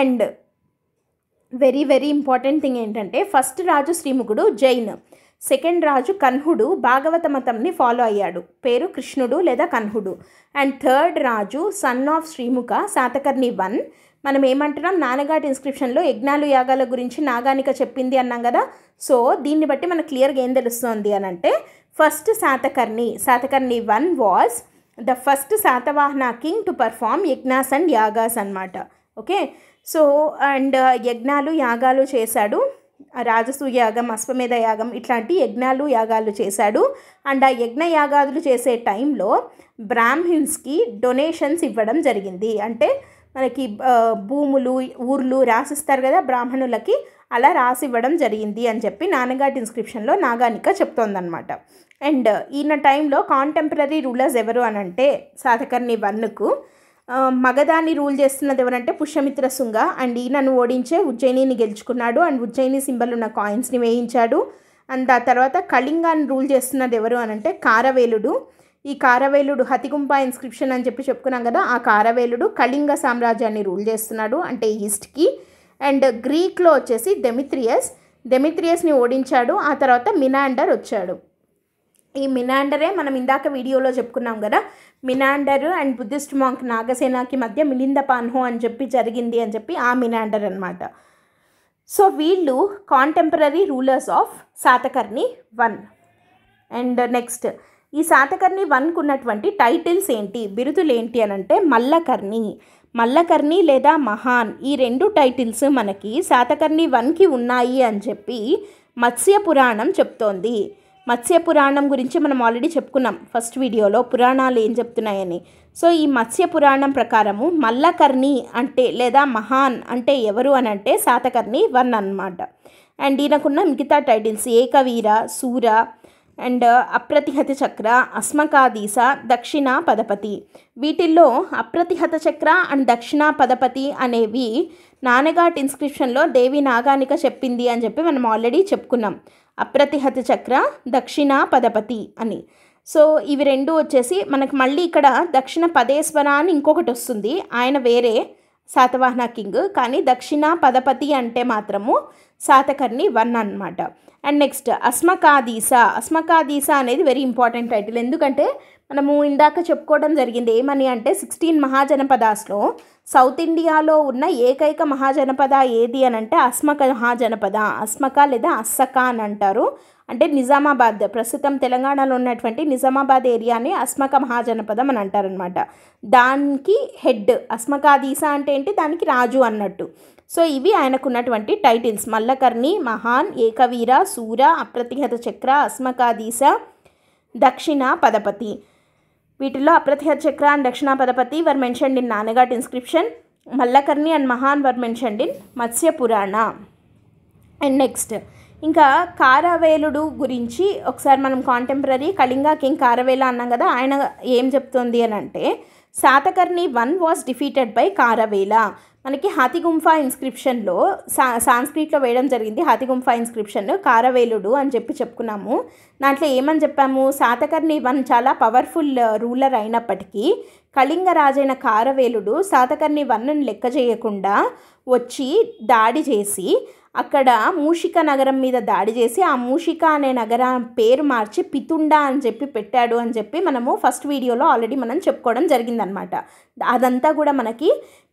and very very important thing ఏంటంటే ఫస్ట్ రాజు శ్రీముఖుడు జైన్ సెకండ్ రాజు కన్హుడు భాగవత మతంని ఫాలో అయ్యాడు పేరు కృష్ణుడు లేదా కన్హుడు అండ్ థర్డ్ రాజు son of Srimukha Satakarni one మనం ఏమంటున్నాం నానఘాట్ ఇన్స్క్రిప్షన్లో యజ్ఞాలు యాగాల గురించి నాగానిక చెప్పింది అన్నాం కదా సో దీన్ని బట్టి మనకు క్లియర్గా ఏం తెలుస్తుంది అని అంటే first Satakarni Satakarni one was the first Satavahana king to perform yajnas and yagas అనమాట ఓకే సో అండ్ uh, యజ్ఞాలు యాగాలు చేశాడు రాజసూయ యాగం అశ్వమేధ యాగం ఇట్లాంటి యజ్ఞాలు యాగాలు చేశాడు అండ్ ఆ యజ్ఞ యాగాదులు చేసే టైంలో బ్రాహ్మిన్స్కి డొనేషన్స్ ఇవ్వడం జరిగింది అంటే మనకి భూములు ఊర్లు రాసిస్తారు కదా బ్రాహ్మణులకి అలా రాసి ఇవ్వడం జరిగింది అని చెప్పి నాన్నగారి ఇన్స్క్రిప్షన్లో నాగానిక చెప్తోందనమాట అండ్ ఈయన టైంలో కాంటెంపరీ రూలర్స్ ఎవరు అని అంటే సాధకర్ణి వన్నుకు మగధాన్ని రూల్ చేస్తున్నది ఎవరంటే పుష్యమిత్ర శృంగ అండ్ ఈయనను ఓడించే ఉజ్జయినిని గెలుచుకున్నాడు అండ్ ఉజ్జయిని సింబల్ ఉన్న కాయిన్స్ని వేయించాడు అండ్ ఆ తర్వాత కళింగాన్ని రూల్ చేస్తున్నది ఎవరు అని అంటే కారవేలుడు ఈ కారవేలుడు హతిగుంప ఇన్స్క్రిప్షన్ అని చెప్పి చెప్పుకున్నాం కదా ఆ కారవేలుడు కళింగ సామ్రాజ్యాన్ని రూల్ చేస్తున్నాడు అంటే ఈస్ట్కి అండ్ గ్రీక్లో వచ్చేసి డెమిత్రియస్ డెమిత్రియస్ని ఓడించాడు ఆ తర్వాత మినాండర్ వచ్చాడు ఈ మినాండరే మనం ఇందాక వీడియోలో చెప్పుకున్నాం కదా మినాండర్ అండ్ బుద్ధిస్ట్ మాంక్ నాగసేనకి మధ్య మిలింద పాన్హో అని చెప్పి జరిగింది అని చెప్పి ఆ మినాండర్ అనమాట సో వీళ్ళు contemporary rulers of Satakarni one and next ఈ శాతకర్ణి వన్కు ఉన్నటువంటి టైటిల్స్ ఏంటి బిరుదులు ఏంటి అని అంటే మల్లకర్ణి మల్లకర్ణి లేదా మహాన్ ఈ రెండు టైటిల్స్ మనకి శాతకర్ణి వన్కి ఉన్నాయి అని చెప్పి మత్స్య పురాణం చెప్తోంది మత్స్య పురాణం గురించి మనం ఆల్రెడీ చెప్పుకున్నాం ఫస్ట్ వీడియోలో పురాణాలు ఏం చెప్తున్నాయని సో ఈ మత్స్య పురాణం ప్రకారము మల్లకర్ణి అంటే లేదా మహాన్ అంటే ఎవరు అని అంటే శాతకర్ణి వన్ అనమాట అండ్ ఈయనకున్న మిగతా టైటిల్స్ ఏకవీర సూర అండ్ అప్రతిహత చక్ర అస్మకాదీస దక్షిణ పదపతి వీటిల్లో అప్రతిహత చక్ర అండ్ దక్షిణ పదపతి అనేవి నానగాట్ ఇన్స్క్రిప్షన్లో దేవి నాగానిక చెప్పింది అని చెప్పి మనం ఆల్రెడీ చెప్పుకున్నాం అప్రతిహత చక్ర దక్షిణ పదపతి అని సో ఇవి రెండు వచ్చేసి మనకు మళ్ళీ ఇక్కడ దక్షిణ పదేశ్వర అని ఇంకొకటి వస్తుంది ఆయన వేరే శాతవాహన కింగ్ కానీ దక్షిణ పదపతి అంటే మాత్రము శాతకర్ణి వన్ అనమాట అండ్ నెక్స్ట్ అస్మకాదీస అస్మకాదీస అనేది వెరీ ఇంపార్టెంట్ టైటిల్ ఎందుకంటే మనము ఇందాక చెప్పుకోవడం జరిగింది ఏమని అంటే సిక్స్టీన్ మహాజనపదాస్లో సౌత్ ఇండియాలో ఉన్న ఏకైక మహాజనపద ఏది అని అంటే అస్మక మహాజనపద అస్మక లేదా అస్సక అని అంటారు అంటే నిజామాబాద్ ప్రస్తుతం తెలంగాణలో ఉన్నటువంటి నిజామాబాద్ ఏరియాని అస్మక మహాజనపదం అని అంటారనమాట దానికి హెడ్ అస్మకాదీస అంటే ఏంటి దానికి రాజు అన్నట్టు సో ఇవి ఆయనకున్నటువంటి టైటిల్స్ మల్లకర్ణి మహాన్ ఏకవీర సూర అప్రతిహత చక్ర అస్మకాదీస దక్షిణ పదపతి వీటిలో అప్రతిహత Chakra and Dakshina Padapati were mentioned in Nanaghat inscription Mallakarni and Mahan were mentioned in మత్స్య పురాణ అండ్ నెక్స్ట్ ఇంకా కారవేలుడు గురించి ఒకసారి మనం కాంటెంపరీ కళింగా కింగ్ కారవేల అన్నాం కదా ఆయన ఏం చెప్తుంది అని అంటే Satakarni one was defeated by Kharavela మనకి హాతిగుంఫా ఇన్స్క్రిప్షన్లో సా సాంస్క్రిట్లో వేయడం జరిగింది హాతిగుంఫా ఇన్స్క్రిప్షన్ కారవేలుడు అని చెప్పి చెప్పుకున్నాము దాంట్లో ఏమని చెప్పాము శాతకర్ణి వన్ చాలా పవర్ఫుల్ రూలర్ అయినప్పటికీ కళింగ రాజైన కారవేలుడు శాతకర్ణి వన్ను లెక్క చేయకుండా వచ్చి దాడి చేసి అక్కడ మూషిక నగరం మీద దాడి చేసి ఆ మూషిక అనే నగరం పేరు మార్చి పితుండా అని చెప్పి పెట్టాడు అని చెప్పి మనము ఫస్ట్ వీడియోలో ఆల్రెడీ మనం చెప్పుకోవడం జరిగిందనమాట అదంతా కూడా మనకి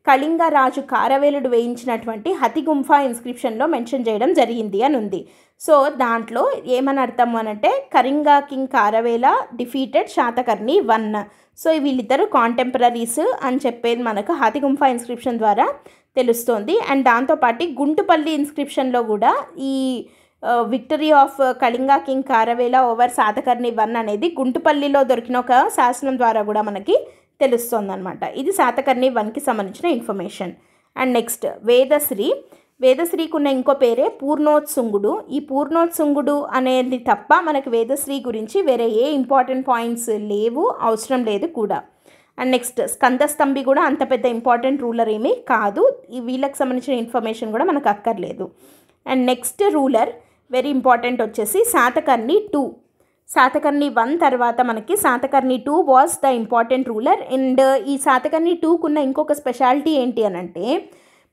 కళింగ రాజు కారవేలుడు వేయించినటువంటి హతిగుంఫా ఇన్స్క్రిప్షన్లో మెన్షన్ చేయడం జరిగింది అని ఉంది సో దాంట్లో ఏమని అర్థం అనంటే Kalinga king Kharavela defeated Satakarni one so వీళ్ళిద్దరు కాంటెంపరీస్ అని చెప్పేది మనకు హాతిగుంఫా ఇన్స్క్రిప్షన్ ద్వారా తెలుస్తోంది అండ్ దాంతోపాటు గుంటుపల్లి ఇన్స్క్రిప్షన్లో కూడా ఈ victory of Kalinga king Kharavela over Satakarni one అనేది గుంటుపల్లిలో దొరికిన ఒక శాసనం ద్వారా కూడా మనకి తెలుస్తుంది అనమాట ఇది శాతకర్ణి వన్కి సంబంధించిన ఇన్ఫర్మేషన్ అండ్ నెక్స్ట్ వేదశ్రీ వేదశ్రీకున్న ఇంకో పేరే పూర్ణోత్సుంగుడు ఈ పూర్ణోత్సుంగుడు అనేది తప్ప మనకు వేదశ్రీ గురించి వేరే ఏ ఇంపార్టెంట్ పాయింట్స్ లేవు అవసరం లేదు కూడా అండ్ నెక్స్ట్ స్కందస్తంభి కూడా అంత పెద్ద ఇంపార్టెంట్ రూలర్ ఏమీ కాదు ఈ వీళ్ళకి సంబంధించిన ఇన్ఫర్మేషన్ కూడా మనకు అక్కర్లేదు and next ruler very important వచ్చేసి శాతకర్ణి టూ శాతకర్ణి వన్ తర్వాత మనకి Satakarni two was the important ruler and ఈ శాతకర్ణి టూకున్న ఇంకొక స్పెషాలిటీ ఏంటి అని అంటే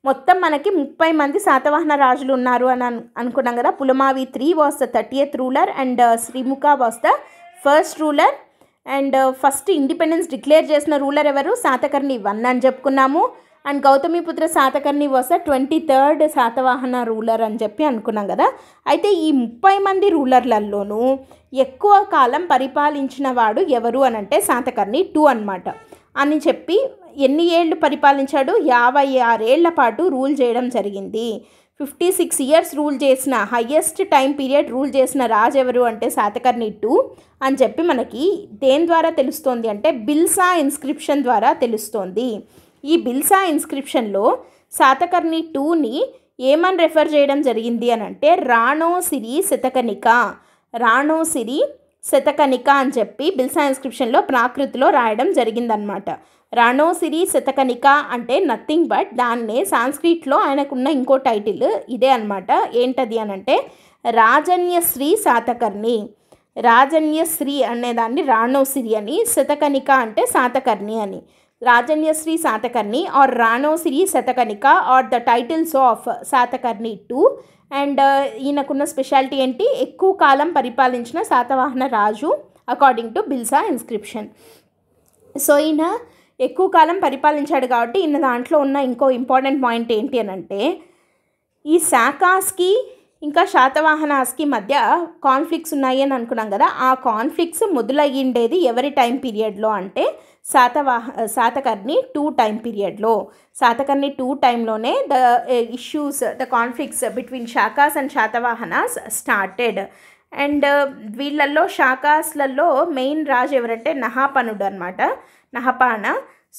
మొత్తం మనకి ముప్పై మంది శాతవాహన రాజులు ఉన్నారు అని అనుకున్నాం కదా Pulamavi three was the thirtieth ruler and uh, Srimukha was the first ruler and uh, first independence declare చేసిన రూలర్ ఎవరు శాతకర్ణి వన్ అని చెప్పుకున్నాము and Gautamiputra Satakarni the twenty third Satavahana ruler అని చెప్పి అనుకున్నాం కదా అయితే ఈ ముప్పై మంది రూలర్లలోనూ ఎక్కువ కాలం పరిపాలించిన వాడు ఎవరు అనంటే శాతకర్ణి టూ అనమాట అని చెప్పి ఎన్ని ఏళ్ళు పరిపాలించాడు యాభై ఆరేళ్ల పాటు రూల్ చేయడం జరిగింది ఫిఫ్టీ సిక్స్ ఇయర్స్ రూల్ చేసిన హయ్యెస్ట్ టైం పీరియడ్ రూల్ చేసిన రాజు ఎవరు అంటే శాతకర్ణి టూ అని చెప్పి మనకి దేని ద్వారా తెలుస్తోంది అంటే బిల్సా ఇన్స్క్రిప్షన్ ద్వారా తెలుస్తోంది ఈ బిల్సా ఇన్స్క్రిప్షన్లో శాతకర్ణి టూని ఏమని రెఫర్ చేయడం జరిగింది అని అంటే రాణో సిరి శతకనిక రాణో సిరి శతకనిక అని చెప్పి బిల్సా ఇన్స్క్రిప్షన్లో ప్రాకృతిలో రాయడం జరిగిందనమాట రాణోసిరి శతకనిక అంటే నథింగ్ బట్ దాన్నే సాంస్క్రిట్లో ఆయనకున్న ఇంకో టైటిల్ ఇదే అనమాట ఏంటది అని అంటే రాజన్యశ్రీ శాతకర్ణి రాజన్యశ్రీ అనేదాన్ని రాణోసిరి అని శతకనిక అంటే శాతకర్ణి అని Rajanyashri Satakarni or Ranosiri Satakanika are the titles of Satakarni two and ఈయనకున్న స్పెషాలిటీ ఏంటి ఎక్కువ కాలం పరిపాలించిన శాతవాహన రాజు according to Bilsa inscription so ఈయన ఎక్కువ కాలం పరిపాలించాడు కాబట్టి ఈయన దాంట్లో ఉన్న ఇంకో ఇంపార్టెంట్ పాయింట్ ఏంటి అని అంటే ఈ శాకాస్కి ఇంకా శాతవాహనాస్కి మధ్య కాన్ఫ్లిక్ట్స్ ఉన్నాయి అని అనుకున్నాం కదా ఆ కాన్ఫ్లిక్ట్స్ మొదలయ్యిండేది ఎవరి టైం పీరియడ్లో అంటే శాతవాహ శాతకర్ణి టూ టైం పీరియడ్లో శాతకర్ణి టూ టైంలోనే the issues the conflicts between Sakas and Satavahanas started and eh, వీళ్ళల్లో శాకాస్లలో మెయిన్ రాజు ఎవరంటే నహాపనుడు అనమాట నహపాన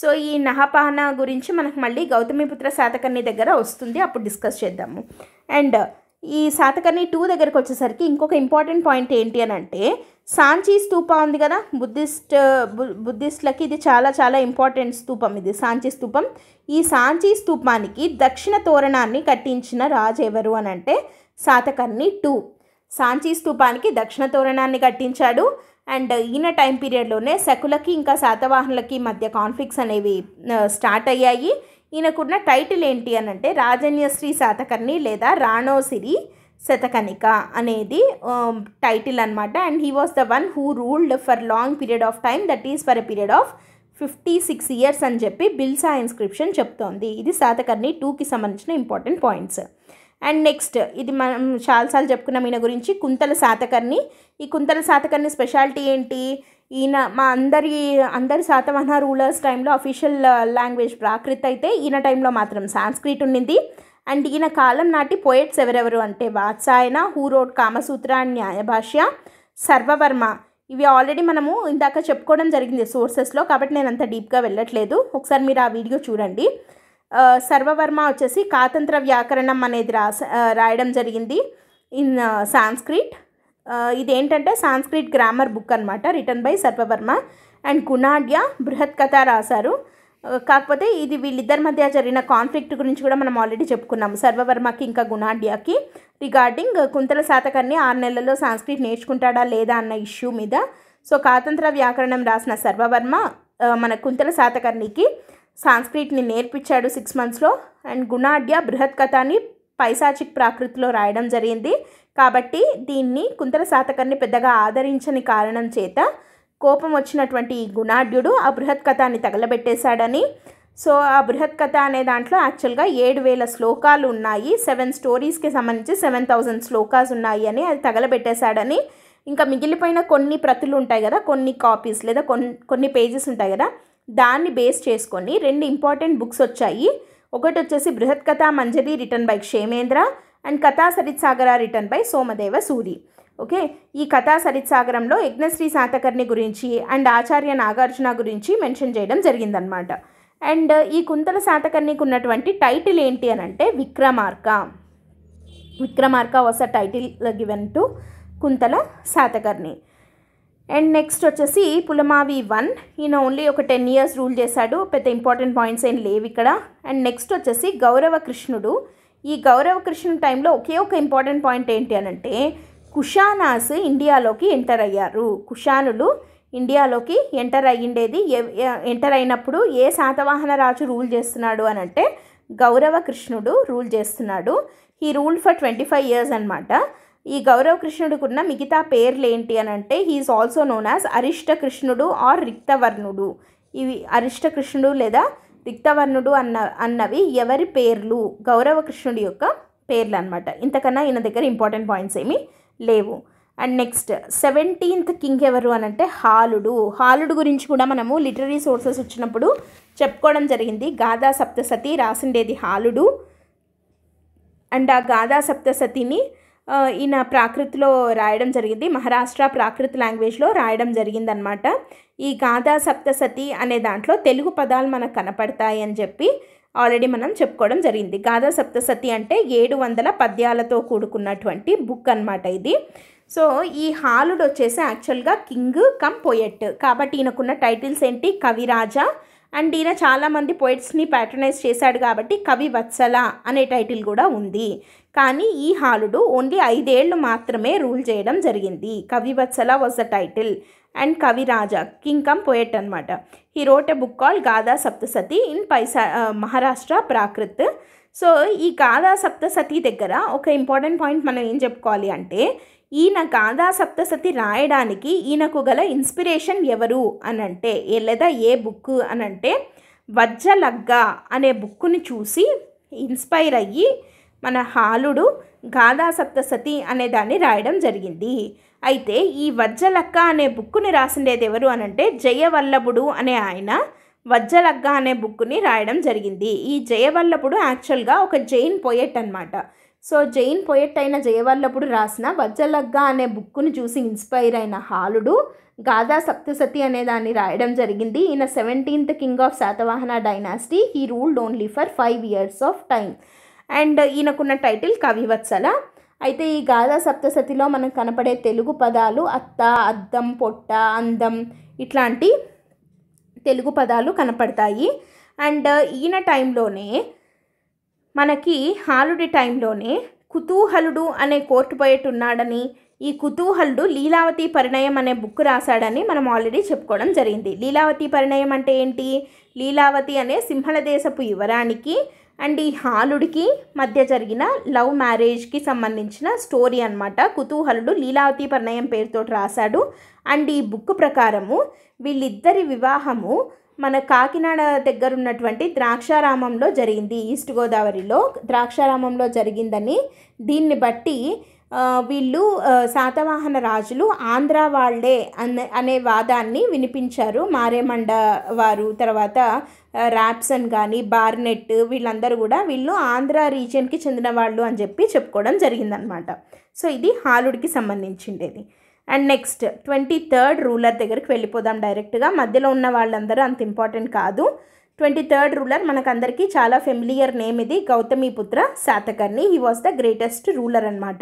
సో ఈ నహపాన గురించి మనకు మళ్ళీ గౌతమిపుత్ర శాతకర్ణి దగ్గర వస్తుంది అప్పుడు డిస్కస్ చేద్దాము అండ్ ఈ శాతకర్ణి టూ దగ్గరకు వచ్చేసరికి ఇంకొక ఇంపార్టెంట్ పాయింట్ ఏంటి అని అంటే సాంచీ స్తూప ఉంది కదా బుద్ధిస్ట్ బుద్ధిస్టులకి ఇది చాలా చాలా ఇంపార్టెంట్ స్తూపం ఇది సాంచీ స్తూపం ఈ సాంచీ స్తూపానికి దక్షిణ తోరణాన్ని కట్టించిన రాజు ఎవరు అని అంటే శాతకర్ణి టూ సాంచీ స్తూపానికి దక్షిణ తోరణాన్ని కట్టించాడు అండ్ ఈయన టైం పీరియడ్లోనే శకులకి ఇంకా శాతవాహనులకి మధ్య కాన్ఫ్లిక్ట్స్ అనేవి స్టార్ట్ అయ్యాయి ఈయనకున్న టైటిల్ ఏంటి అని అంటే రాజన్యశ్రీ శాతకర్ణి లేదా రాణోసిరి శతకనిక అనేది టైటిల్ అనమాట and he was the one who ruled for long period of time that is for a period of fifty six years అని చెప్పి బిల్సా ఇన్స్క్రిప్షన్ చెప్తోంది ఇది శాతకర్ణి టూకి సంబంధించిన ఇంపార్టెంట్ పాయింట్స్ అండ్ నెక్స్ట్ ఇది మనం చాలాసార్లు చెప్పుకున్నాం ఈయన గురించి కుంతల శాతకర్ణి ఈ కుంతల శాతకర్ణి స్పెషాలిటీ ఏంటి ఈయన మా అందరి అందరి శాతవాహన రూలర్స్ టైంలో అఫీషియల్ లాంగ్వేజ్ ప్రాకృత్ అయితే ఈయన టైంలో మాత్రం సాంస్క్రిట్ ఉండింది అండ్ ఈయన కాలం నాటి పోయట్స్ ఎవరెవరు అంటే వాత్సాయన హూరోడ్ కామసూత్ర అండ్ న్యాయభాష్య సర్వవర్మ ఇవి ఆల్రెడీ మనము ఇందాక చెప్పుకోవడం జరిగింది సోర్సెస్లో కాబట్టి నేను అంత డీప్గా వెళ్ళట్లేదు ఒకసారి మీరు ఆ వీడియో చూడండి uh, సర్వవర్మ వచ్చేసి కాతంత్ర వ్యాకరణం అనేది uh, రాయడం జరిగింది ఇన్ uh, సాంస్క్రిట్ ఇదేంటంటే సాంస్క్రిట్ గ్రామర్ బుక్ అనమాట written by Sarvavarma and Gunadhya Brihat Katha రాశారు కాకపోతే ఇది వీళ్ళిద్దరి మధ్య జరిగిన కాన్ఫ్లిక్ట్ గురించి కూడా మనం ఆల్రెడీ చెప్పుకున్నాము సర్వవర్మకి ఇంకా గుణాడ్యాకి రిగార్డింగ్ కుంతల శాతకాన్ని ఆరు నెలల్లో సాంస్క్రిట్ నేర్చుకుంటాడా లేదా అన్న ఇష్యూ మీద సో కాతంత్ర వ్యాకరణం రాసిన సర్వవర్మ మన కుంతల శాతకర్ణికి సాంస్క్రిట్ని నేర్పించాడు సిక్స్ మంత్స్లో అండ్ గుణాడ్య బృహత్ కథని పైశాచిక్ ప్రాకృతిలో రాయడం జరిగింది కాబట్టి దీన్ని కుంతల శాతకర్ణి పెద్దగా ఆదరించని కారణం చేత కోపం వచ్చినటువంటి ఈ గుణాఢ్యుడు ఆ బృహత్ కథాన్ని తగలబెట్టేశాడని సో ఆ బృహత్ కథ అనే దాంట్లో యాక్చువల్గా ఏడు వేల శ్లోకాలు ఉన్నాయి సెవెన్ స్టోరీస్కి సంబంధించి సెవెన్ థౌజండ్ శ్లోకాస్ ఉన్నాయి అని అది తగలబెట్టేశాడని ఇంకా మిగిలిపోయిన కొన్ని ప్రతులు ఉంటాయి కదా కొన్ని కాపీస్ లేదా కొన్ని కొన్ని పేజెస్ ఉంటాయి కదా దాన్ని బేస్ చేసుకొని రెండు ఇంపార్టెంట్ బుక్స్ వచ్చాయి ఒకటి వచ్చేసి Brihat Katha Manjari written by Kshemendra and Katha Saritsagara written by Somadeva Suri okay ఈ కథా సరిత్సాగరంలో యజ్ఞశ్రీ సాతకర్ణి గురించి అండ్ ఆచార్య నాగార్జున గురించి మెన్షన్ చేయడం జరిగిందనమాట అండ్ ఈ కుంతల శాతకర్ణికి ఉన్నటువంటి టైటిల్ ఏంటి అని అంటే విక్రమార్క విక్రమార్క వస్త title given to Kuntala Satakarni and next వచ్చేసి పులమావి వన్ ఈయన ఓన్లీ ఒక టెన్ ఇయర్స్ రూల్ చేశాడు పెద్ద ఇంపార్టెంట్ పాయింట్స్ ఏం లేవు ఇక్కడ అండ్ నెక్స్ట్ వచ్చేసి గౌరవ కృష్ణుడు ఈ గౌరవ కృష్ణుడు టైంలో ఒకే ఒక ఇంపార్టెంట్ పాయింట్ ఏంటి అని అంటే కుషానాస్ ఇండియాలోకి ఎంటర్ అయ్యారు కుషానులు ఇండియాలోకి ఎంటర్ అయ్యిండేది ఎంటర్ అయినప్పుడు ఏ శాతవాహన రాజు రూల్ చేస్తున్నాడు అని అంటే గౌరవ కృష్ణుడు రూల్ చేస్తున్నాడు ఈ rule for twenty five years అనమాట ఈ గౌరవ కృష్ణుడుకున్న మిగతా పేర్లు ఏంటి అని అంటే he is also known as Arishta కృష్ణుడు ఆర్ రిక్తవర్ణుడు ఇవి అరిష్ట కృష్ణుడు లేదా రిక్తవర్ణుడు అన్న అన్నవి ఎవరి పేర్లు గౌరవ కృష్ణుడి యొక్క పేర్లు అనమాట ఇంతకన్నా ఈయన దగ్గర ఇంపార్టెంట్ పాయింట్స్ ఏమీ లేవు అండ్ నెక్స్ట్ సెవెంటీన్త్ కింగ్ ఎవరు అని అంటే హాలుడు హాలుడు గురించి కూడా మనము లిటరీ సోర్సెస్ వచ్చినప్పుడు చెప్పుకోవడం జరిగింది గాదా సప్తసతి రాసిండేది హాలుడు అండ్ ఆ గాదా సప్తసతిని ఈయన ప్రాకృతిలో రాయడం జరిగింది మహారాష్ట్ర ప్రాకృతి లాంగ్వేజ్లో రాయడం జరిగిందనమాట ఈ గాథా సప్తసతి అనే దాంట్లో తెలుగు పదాలు మనకు కనపడతాయి అని చెప్పి ఆల్రెడీ మనం చెప్పుకోవడం జరిగింది గాథా సప్తసతి అంటే ఏడు వందల పద్యాలతో కూడుకున్నటువంటి బుక్ అనమాట ఇది సో ఈ హాలుడు వచ్చేసి యాక్చువల్గా కింగ్ కమ్ పోయెట్ కాబట్టి ఈయనకున్న టైటిల్స్ ఏంటి కవిరాజా అండ్ ఈయన చాలామంది పోయిట్స్ని ప్యాట్రనైజ్ చేశాడు కాబట్టి కవి వత్సల అనే టైటిల్ కూడా ఉంది కానీ ఈ హాలుడు ఓన్లీ ఐదేళ్లు మాత్రమే రూల్ చేయడం జరిగింది Kavivatsala was the title and Kaviraja కింకం పోయెట్ అనమాట he wrote a book call Gatha Saptasati in పైసా మహారాష్ట్ర ప్రాకృత్ సో ఈ గాదా సప్తసతి దగ్గర ఒక ఇంపార్టెంట్ పాయింట్ మనం ఏం చెప్పుకోవాలి అంటే ఈయన గాదా సప్తసతి రాయడానికి ఈయనకు గల ఇన్స్పిరేషన్ ఎవరు అనంటే లేదా ఏ బుక్ అనంటే వజ్జలగ్గా అనే బుక్ని చూసి ఇన్స్పైర్ అయ్యి మన హాలుడు గాథా సప్తసతి అనే దాన్ని రాయడం జరిగింది అయితే ఈ వజ్జలక్క అనే బుక్కుని రాసిండేది ఎవరు అనంటే జయవల్లభుడు అనే ఆయన వజ్జలక్క అనే బుక్కుని రాయడం జరిగింది ఈ జయవల్లభుడు యాక్చువల్గా ఒక జైన్ పోయెట్ అనమాట సో జైన్ పోయెట్ అయిన జయవల్లభుడు రాసిన వజ్జలగ్గ అనే బుక్కుని చూసి ఇన్స్పైర్ అయిన హాలుడు గాదా సప్తసతి అనే దాన్ని రాయడం జరిగింది ఈయన seventeenth king of Satavahana dynasty he ruled only for five years of time and ఈయనకున్న టైటిల్ కవివత్సల అయితే ఈ గాథా సప్తశతిలో మనకు కనపడే తెలుగు పదాలు అత్త అద్దం పొట్ట అందం ఇట్లాంటి తెలుగు పదాలు కనపడతాయి అండ్ ఈయన టైంలోనే మనకి హాలుడి టైంలోనే కుతూహలుడు అనే కోర్టు పోయేట్ ఉన్నాడని ఈ కుతూహలుడు లీలావతి పరిణయం అనే బుక్ రాశాడని మనం ఆల్రెడీ చెప్పుకోవడం జరిగింది లీలావతి పరిణయం అంటే ఏంటి లీలావతి అనే సింహళ దేశపు యువరానికి అండ్ ఈ హాలుడికి మధ్య జరిగిన లవ్ మ్యారేజ్కి సంబంధించిన స్టోరీ అనమాట కుతూహలుడు లీలావతి పర్ణయం పేరుతో రాశాడు అండ్ ఈ బుక్ ప్రకారము వీళ్ళిద్దరి వివాహము మన కాకినాడ దగ్గర ఉన్నటువంటి ద్రాక్షారామంలో జరిగింది ఈస్ట్ గోదావరిలో ద్రాక్షారామంలో జరిగిందని దీన్ని బట్టి వీళ్ళు శాతవాహన రాజులు ఆంధ్ర వాళ్ళే అనే అనే వాదాన్ని వినిపించారు మారేమండ వారు తర్వాత ర్యాప్సన్ కానీ బార్నెట్ వీళ్ళందరూ కూడా వీళ్ళు ఆంధ్ర రీజియన్కి చెందిన వాళ్ళు అని చెప్పి చెప్పుకోవడం జరిగిందనమాట సో ఇది హాలుడికి సంబంధించిండేది and next twenty third ruler దగ్గరికి వెళ్ళిపోదాం డైరెక్ట్గా మధ్యలో ఉన్న వాళ్ళందరూ అంత ఇంపార్టెంట్ కాదు ట్వంటీ థర్డ్ రూలర్ మనకందరికీ చాలా ఫెమిలియర్ నేమ్ ఇది Gautamiputra Satakarni he was the greatest ruler అనమాట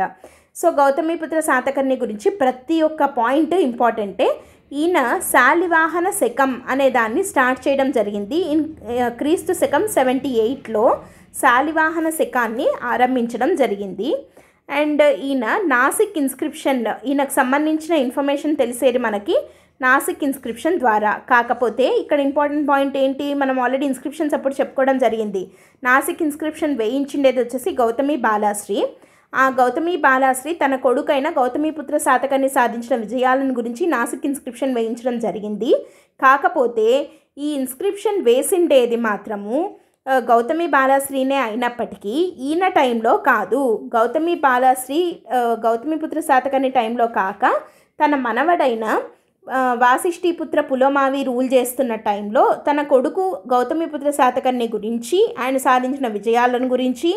సో గౌతమిపుత్ర శాతకర్ణి గురించి ప్రతి ఒక్క పాయింట్ ఇంపార్టెంటే ఈయన శాలివాహన శకం అనే దాన్ని స్టార్ట్ చేయడం జరిగింది ఇన్ క్రీస్తు శకం సెవెంటీ ఎయిట్లో శాలివాహన శకాన్ని ఆరంభించడం జరిగింది అండ్ ఈయన నాసిక్ ఇన్స్క్రిప్షన్ ఈయనకు సంబంధించిన ఇన్ఫర్మేషన్ తెలిసేది మనకి నాసిక్ ఇన్స్క్రిప్షన్ ద్వారా కాకపోతే ఇక్కడ ఇంపార్టెంట్ పాయింట్ ఏంటి మనం ఆల్రెడీ ఇన్స్క్రిప్షన్స్ అప్పుడు చెప్పుకోవడం జరిగింది నాసిక్ ఇన్స్క్రిప్షన్ వేయించిండేది వచ్చేసి గౌతమి బాలాశ్రీ ఆ గౌతమి బాలాశ్రీ తన కొడుకైన గౌతమిపుత్ర శాతకాన్ని సాధించిన విజయాలను గురించి నాసిక్ ఇన్స్క్రిప్షన్ వేయించడం జరిగింది కాకపోతే ఈ ఇన్స్క్రిప్షన్ వేసిండేది మాత్రము గౌతమి బాలాశ్రీనే అయినప్పటికీ ఈయన టైంలో కాదు గౌతమి బాలాశ్రీ గౌతమిపుత్ర శాతకాన్ని టైంలో కాక తన మనవడైన వాసిష్ఠీపుత్ర పులోమావి రూల్ చేస్తున్న టైంలో తన కొడుకు గౌతమిపుత్ర శాతకర్ణి గురించి ఆయన సాధించిన విజయాలను గురించి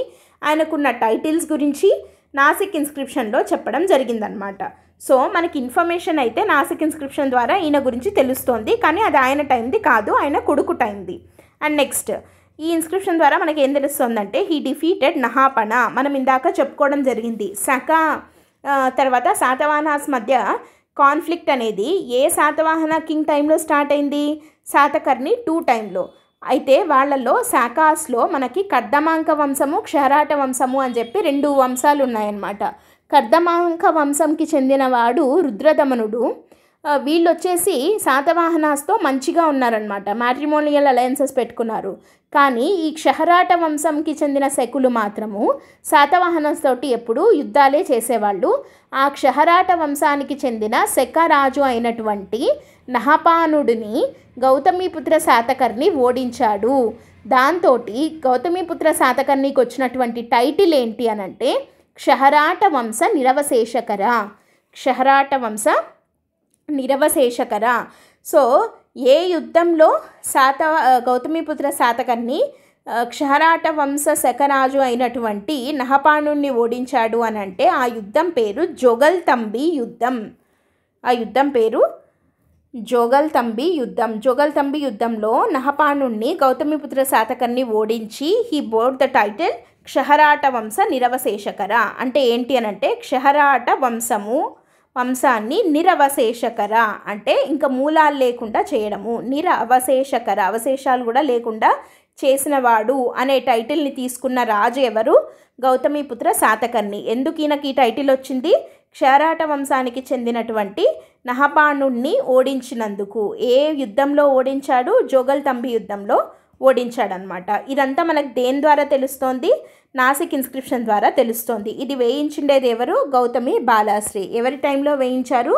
ఆయనకున్న టైటిల్స్ గురించి నాసిక్ ఇన్స్క్రిప్షన్లో చెప్పడం జరిగిందనమాట సో మనకి ఇన్ఫర్మేషన్ అయితే నాసిక్ ఇన్స్క్రిప్షన్ ద్వారా ఈయన గురించి తెలుస్తోంది కానీ అది ఆయన టైంది కాదు ఆయన కొడుకు టైంది అండ్ నెక్స్ట్ ఈ ఇన్స్క్రిప్షన్ ద్వారా మనకి ఏం తెలుస్తుందంటే హీ డిఫీటెడ్ నహాపణ మనం ఇందాక చెప్పుకోవడం జరిగింది సక తర్వాత శాతవాహనాస్ మధ్య కాన్ఫ్లిక్ట్ అనేది ఏ శాతవాహన కింగ్ టైంలో స్టార్ట్ అయింది శాతకర్ణి టూ టైంలో అయితే వాళ్ళల్లో శాకాస్లో మనకి కర్దమాంక వంశము క్షహరాట వంశము అని చెప్పి రెండు వంశాలు ఉన్నాయన్నమాట కర్దమాంక వంశంకి చెందినవాడు రుద్రదమనుడు వీళ్ళు వచ్చేసి శాతవాహనాస్తో మంచిగా ఉన్నారనమాట మ్యాట్రిమోనియల్ అలయన్సెస్ పెట్టుకున్నారు కానీ ఈ క్షహరాట వంశంకి చెందిన శకులు మాత్రము శాతవాహనస్తోటి ఎప్పుడూ యుద్ధాలే చేసేవాళ్ళు ఆ క్షహరాట వంశానికి చెందిన శకరాజు అయినటువంటి నహపానుడిని గౌతమిపుత్ర శాతకర్ణి ఓడించాడు దాంతో గౌతమిపుత్ర శాతకర్ణికి వచ్చినటువంటి టైటిల్ ఏంటి అనంటే క్షహరాట వంశ నిరవశేషకర క్షహరాట వంశ నిరవశేషకరా సో ఏ యుద్ధంలో శాత గౌతమిపుత్ర శాతకర్ణి క్షహరాట వంశ శకరాజు అయినటువంటి నహపాణుణ్ణి ఓడించాడు అని అంటే ఆ యుద్ధం పేరు జొగల్ తంబి యుద్ధం ఆ యుద్ధం పేరు జోగల్తంబి తంబి యుద్ధం జోగల్తంబి తంబి యుద్ధంలో నహపాణుణ్ణి గౌతమిపుత్ర శాతకర్ణి ఓడించి he bore the title Kshaharata వంశ నిరవశేషకర అంటే ఏంటి అనంటే క్షహరాట వంశము వంశాన్ని నిరవశేషకర అంటే ఇంకా మూలాలు లేకుండా చేయడము నిర అవశేషకర అవశేషాలు కూడా లేకుండా చేసినవాడు అనే టైటిల్ని తీసుకున్న రాజు ఎవరు గౌతమిపుత్ర శాతకర్ణి ఎందుకు ఈయనకి ఈ టైటిల్ వచ్చింది క్షారాట వంశానికి చెందినటువంటి నహపాణుణ్ణి ఓడించినందుకు ఏ యుద్ధంలో ఓడించాడు జోగల్తంబి యుద్ధంలో ఓడించాడనమాట ఇదంతా మనకు దేని ద్వారా తెలుస్తోంది నాసిక్ ఇన్స్క్రిప్షన్ ద్వారా తెలుస్తోంది ఇది వేయించిండేది ఎవరు గౌతమి బాలాశ్రీ ఎవరి టైంలో వేయించారు